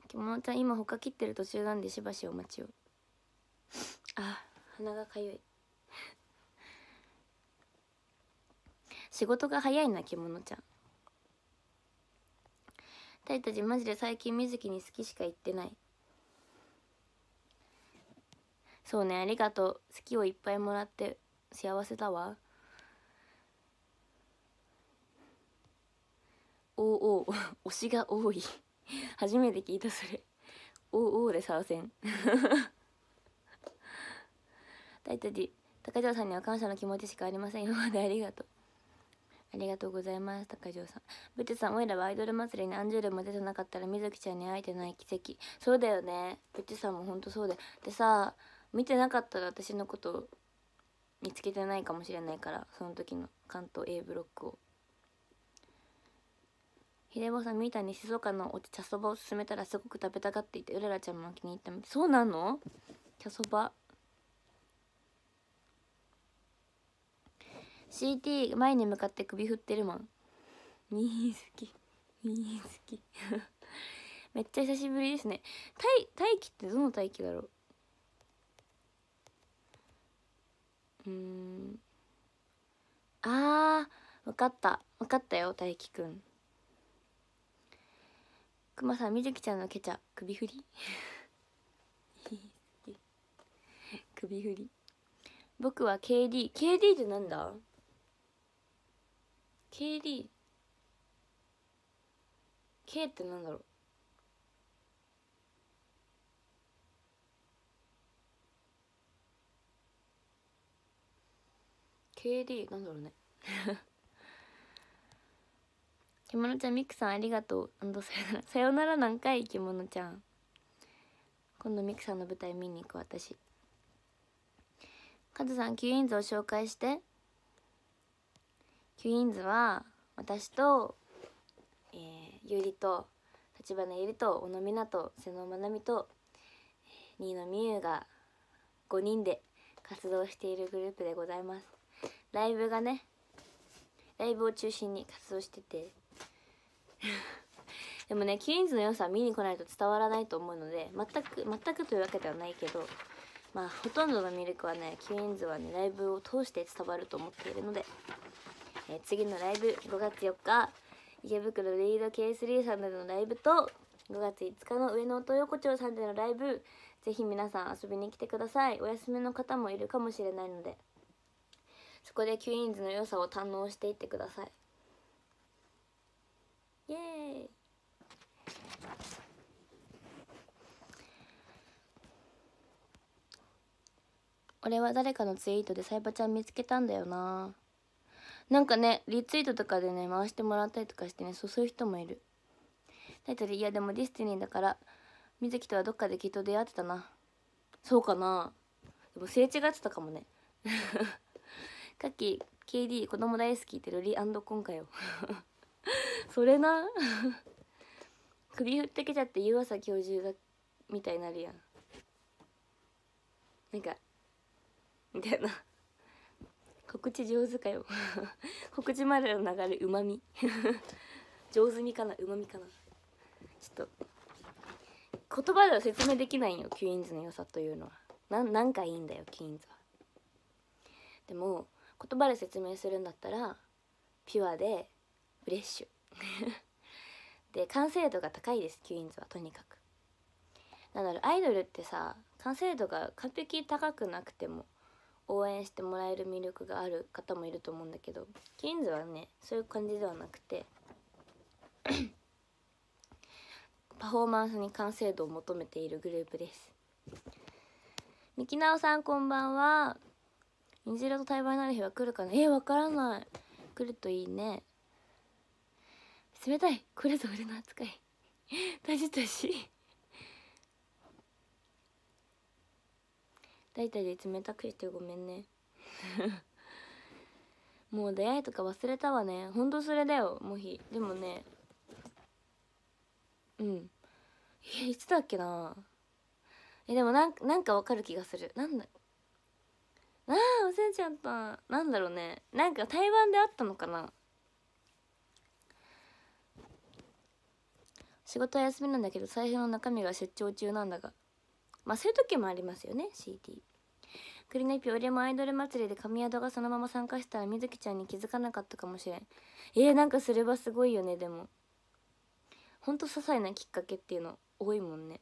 着物ちゃん今ほか切ってる途中なんでしばしお待ちをあ鼻がかゆい 仕事が早いな着物ちゃんタタジマジで最近水木に好きしか言ってないそうねありがとう好きをいっぱいもらって幸せだわおうおう 推しが多い初めて聞いたそれおうおうで参戦 タジ高城さんには感謝の気持ちしかありません今までありがとうありがとうございます、高城さん。ブチさん、おいらはアイドル祭りにアンジュルも出てなかったら、みずきちゃんに会えてない奇跡。そうだよね。ブチさんも本当そうだよ。でさ、見てなかったら私のこと見つけてないかもしれないから、その時の関東 A ブロックを。ひでぼさん、みーたんに静岡のお茶そばを勧めたらすごく食べたがっていて、うららちゃんも気に入ったそうなの茶そば。CT 前に向かって首振ってるもんみーきみーき めっちゃ久しぶりですね大大気ってどの大気だろううんあー分かった分かったよ大樹くんくまさんみずきちゃんのケチャ首振り 首振り僕は KDKD ってなんだ KD K ってなんだろう KD なんだろうね着物ちゃんミクさんありがとうさよなら さよなら何回着物ちゃん今度ミクさんの舞台見に行く私カズさん吸引図を紹介してキュインズは私と、えー、ゆりと立花ゆりと小野美奈と瀬野愛美と新野美優が5人で活動しているグループでございますライブがねライブを中心に活動してて でもねキュインズの良さは見に来ないと伝わらないと思うので全く全くというわけではないけどまあほとんどのミルクはねキュインズはねライブを通して伝わると思っているのでえ次のライブ5月4日池袋レイド K3 さんでのライブと5月5日の上野東横丁さんでのライブぜひ皆さん遊びに来てくださいお休みの方もいるかもしれないのでそこでキュイーンズの良さを堪能していってくださいイエーイ俺は誰かのツイートでサイバちゃん見つけたんだよななんかねリツイートとかでね回してもらったりとかしてねそういう人もいるタイトル「いやでもディスティニーだから水木とはどっかできっと出会ってたなそうかなでも聖地違ってたかもね さっき KD 子供大好きってロリコンかよ それな 首振ってきちゃって湯浅教授がみたいになるやんなんかみたいな告知上手かよ 告知までの流れうまみ 上手みかなうまみかなちょっと言葉では説明できないよキュインズの良さというのはななんかいいんだよキュインズはでも言葉で説明するんだったらピュアでフレッシュ で完成度が高いですキュインズはとにかくなんだろうアイドルってさ完成度が完璧高くなくても応援してもらえる魅力がある方もいると思うんだけどキリンズはねそういう感じではなくて パフォーマンスに完成度を求めているグループですみきなおさんこんばんは虹色と対話になる日は来るかなえー、わからない来るといいね冷たいこれぞ俺の扱い大事だし大体で冷たくしてごめんね もう出会いとか忘れたわねほんとそれだよモヒでもねうんえいつだっけなえでもなんなんかわかる気がするなんだああ忘れちゃったなんだろうねなんか台湾であったのかな仕事は休みなんだけど財布の中身が出張中なんだがまあそういう時もありますよね CD 栗のピオ俺もアイドル祭りで神宿がそのまま参加したらみずきちゃんに気づかなかったかもしれんえー、なんかすればすごいよねでもほんと些細なきっかけっていうの多いもんね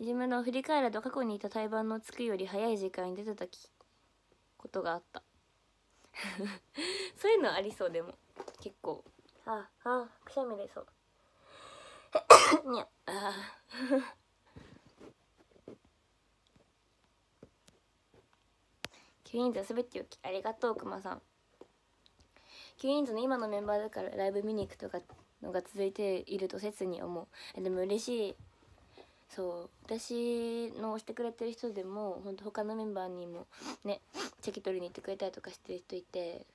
いじめの振り返ると過去にいた胎盤のつくより早い時間に出てたことがあった そういうのありそうでも結構ああくしゃみ出そう にゃああ キュイーンズは全てをありがとうくまさんキュイーンズの今のメンバーだからライブ見に行くとかのが続いていると切に思うでも嬉しいそう私の推してくれてる人でも本当他のメンバーにもねチェキ取りに行ってくれたりとかしてる人いて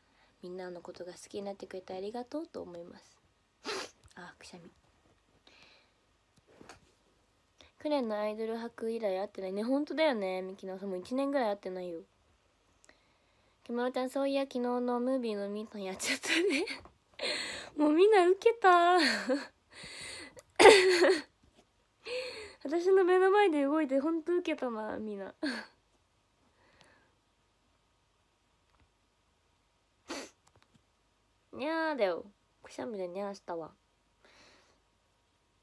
みんなのことが好きになってくれてありがとうと思いますあくしゃみ去年のアイドル博以来会ってないね本当だよねミキのさんもう1年ぐらい会ってないよちゃん、そういや昨日のムービーのミートンやっちゃったね もうみんなウケた 私の目の前で動いてほんとウケたな、みんな。にゃーだよ。くしゃみでにゃーしたわ。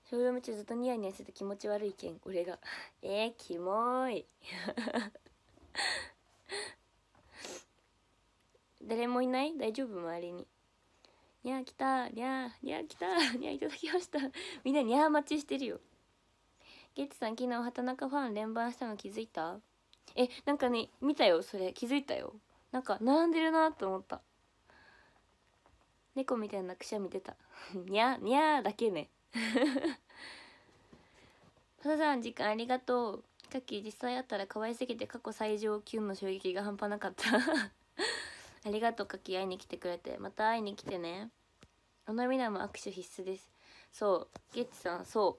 少量道ずっとニヤニヤしてて気持ち悪いけん、俺が。えー、キモい。誰もいない大丈夫周りににゃー来たにゃーにゃー来たにゃ ーいただきました みんなにゃー待ちしてるよゲッツさん昨日畑中ファン連番したの気づいたえなんかね見たよそれ気づいたよなんか並んでるなと思った猫みたいなくしゃみ出たにゃ ーにゃーだけねささん時間ありがとうさっき実際会ったら可愛すぎて過去最上級の衝撃が半端なかったありがとうかき会いに来てくれてまた会いに来てねおなも握手必須ですそうゲッチさんそ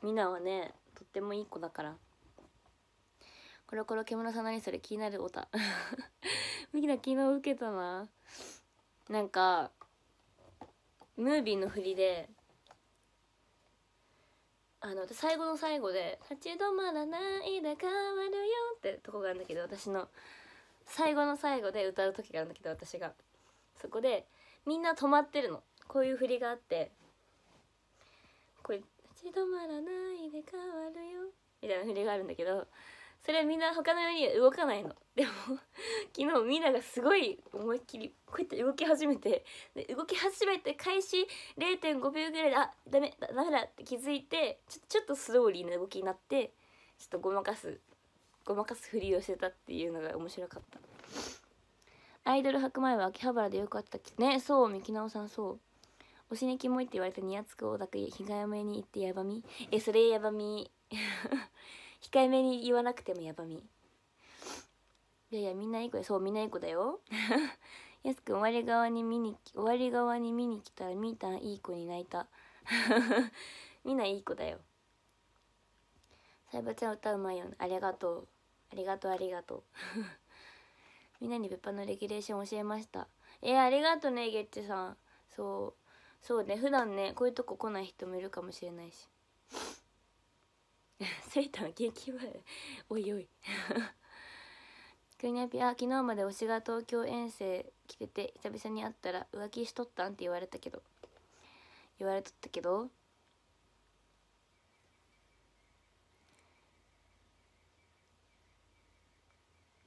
うみなはねとってもいい子だからコロコロ獣さん何それ気になるオタ みな昨日受けたななんかムービーの振りであの最後の最後で「立ち止まらないで変わるよ」ってとこがあるんだけど私の最後の最後で歌う時があるんだけど私がそこでみんな止まってるのこういう振りがあってこれ「立ち止まらないで変わるよ」みたいな振りがあるんだけどそれはみんな他のように動かないのでも 昨日みんながすごい思いっきりこうやって動き始めてで動き始めて開始0.5秒ぐらいで「あダメだダメだ」って気づいてちょちょっとスローリーな動きになってちょっとごまかすごまかすふりをしてたっていうのが面白かったアイドル白米は秋葉原でよくあったねそうみきなおさんそうおしにキモいって言われてにやつくおだく日がやめに言ってやばみえそれやばみ 控えめに言わなくてもやばみいやいやみんないい子だそうみんないい子だよ やすくん終わり側に見に終わり側に見に来たらみーたんいい子に泣いた みんないい子だよサイバちゃん歌うまいよ、ね、ありがとうありがとうありがとう みんなに別班のレギュレーション教えましたえー、ありがとうねゲッチさんそうそうね普段ねこういうとこ来ない人もいるかもしれないし 埼玉気前おいおい クニャピあ昨日まで推しが東京遠征来てて久々に会ったら浮気しとったんって言われたけど言われとったけど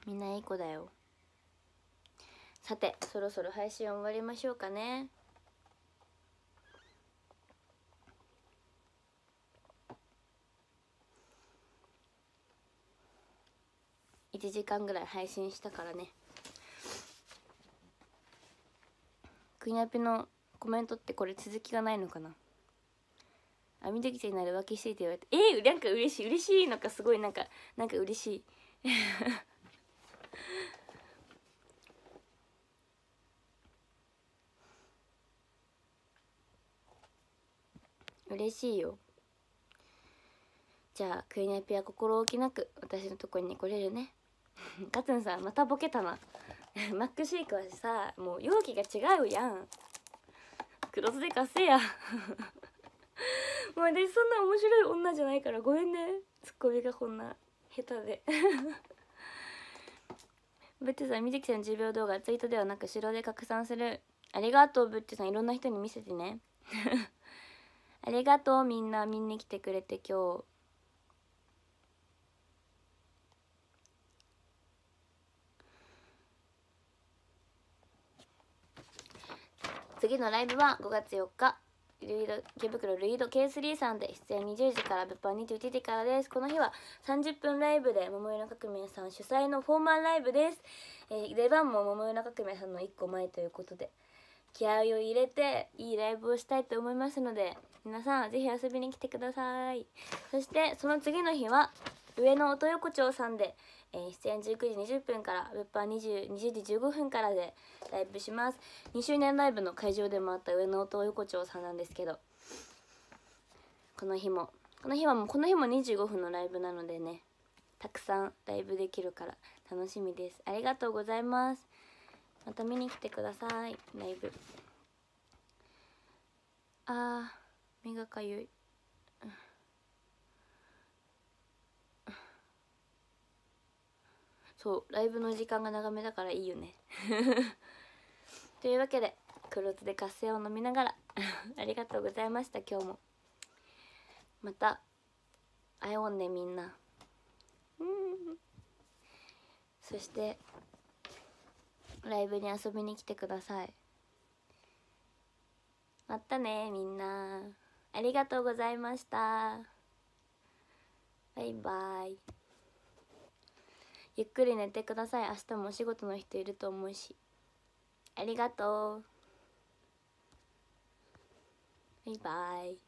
みんないい子だよさてそろそろ配信終わりましょうかね1時間ぐらい配信したからねクニャピのコメントってこれ続きがないのかなあみどきちゃになる浮気していて言われてえー、なんか嬉しい嬉しいのかすごいなんかなんか嬉しい嬉しいよじゃあクイナピは心置きなく私のとこに来れるねガ ツンさんまたボケたな マックシェイクはさもう容器が違うやんロスで貸せや もう私そんな面白い女じゃないからごめんねツッコミがこんな下手でブッチさん、みずきさんの0秒動画、ツイートではなく、城で拡散する。ありがとう、ブッチさん。いろんな人に見せてね。ありがとう、みんな。見に来てくれて、今日。次のライブは5月4日ルイド池袋ルイド K3 さんで出演20時から物販21時からですこの日は30分ライブで桃色革命さん主催のフォーマンライブです、えー、出番も桃色革命さんの1個前ということで気合を入れていいライブをしたいと思いますので皆さんぜひ遊びに来てくださいそしてその次の日は上野音横丁さんでえー、出演19時20分から物販 20, 20時15分からでライブします2周年ライブの会場でもあった上野音横丁さんなんですけどこの日もこの日はもうこの日も25分のライブなのでねたくさんライブできるから楽しみですありがとうございますまた見に来てくださいライブあー目がかゆいそうライブの時間が長めだからいいよねというわけで黒酢で活性を飲みながら ありがとうございました今日もまた会おうねみんなそしてライブに遊びに来てくださいまたねみんなありがとうございましたバイバイゆっくり寝てください明日もお仕事の人いると思うしありがとうバイバイ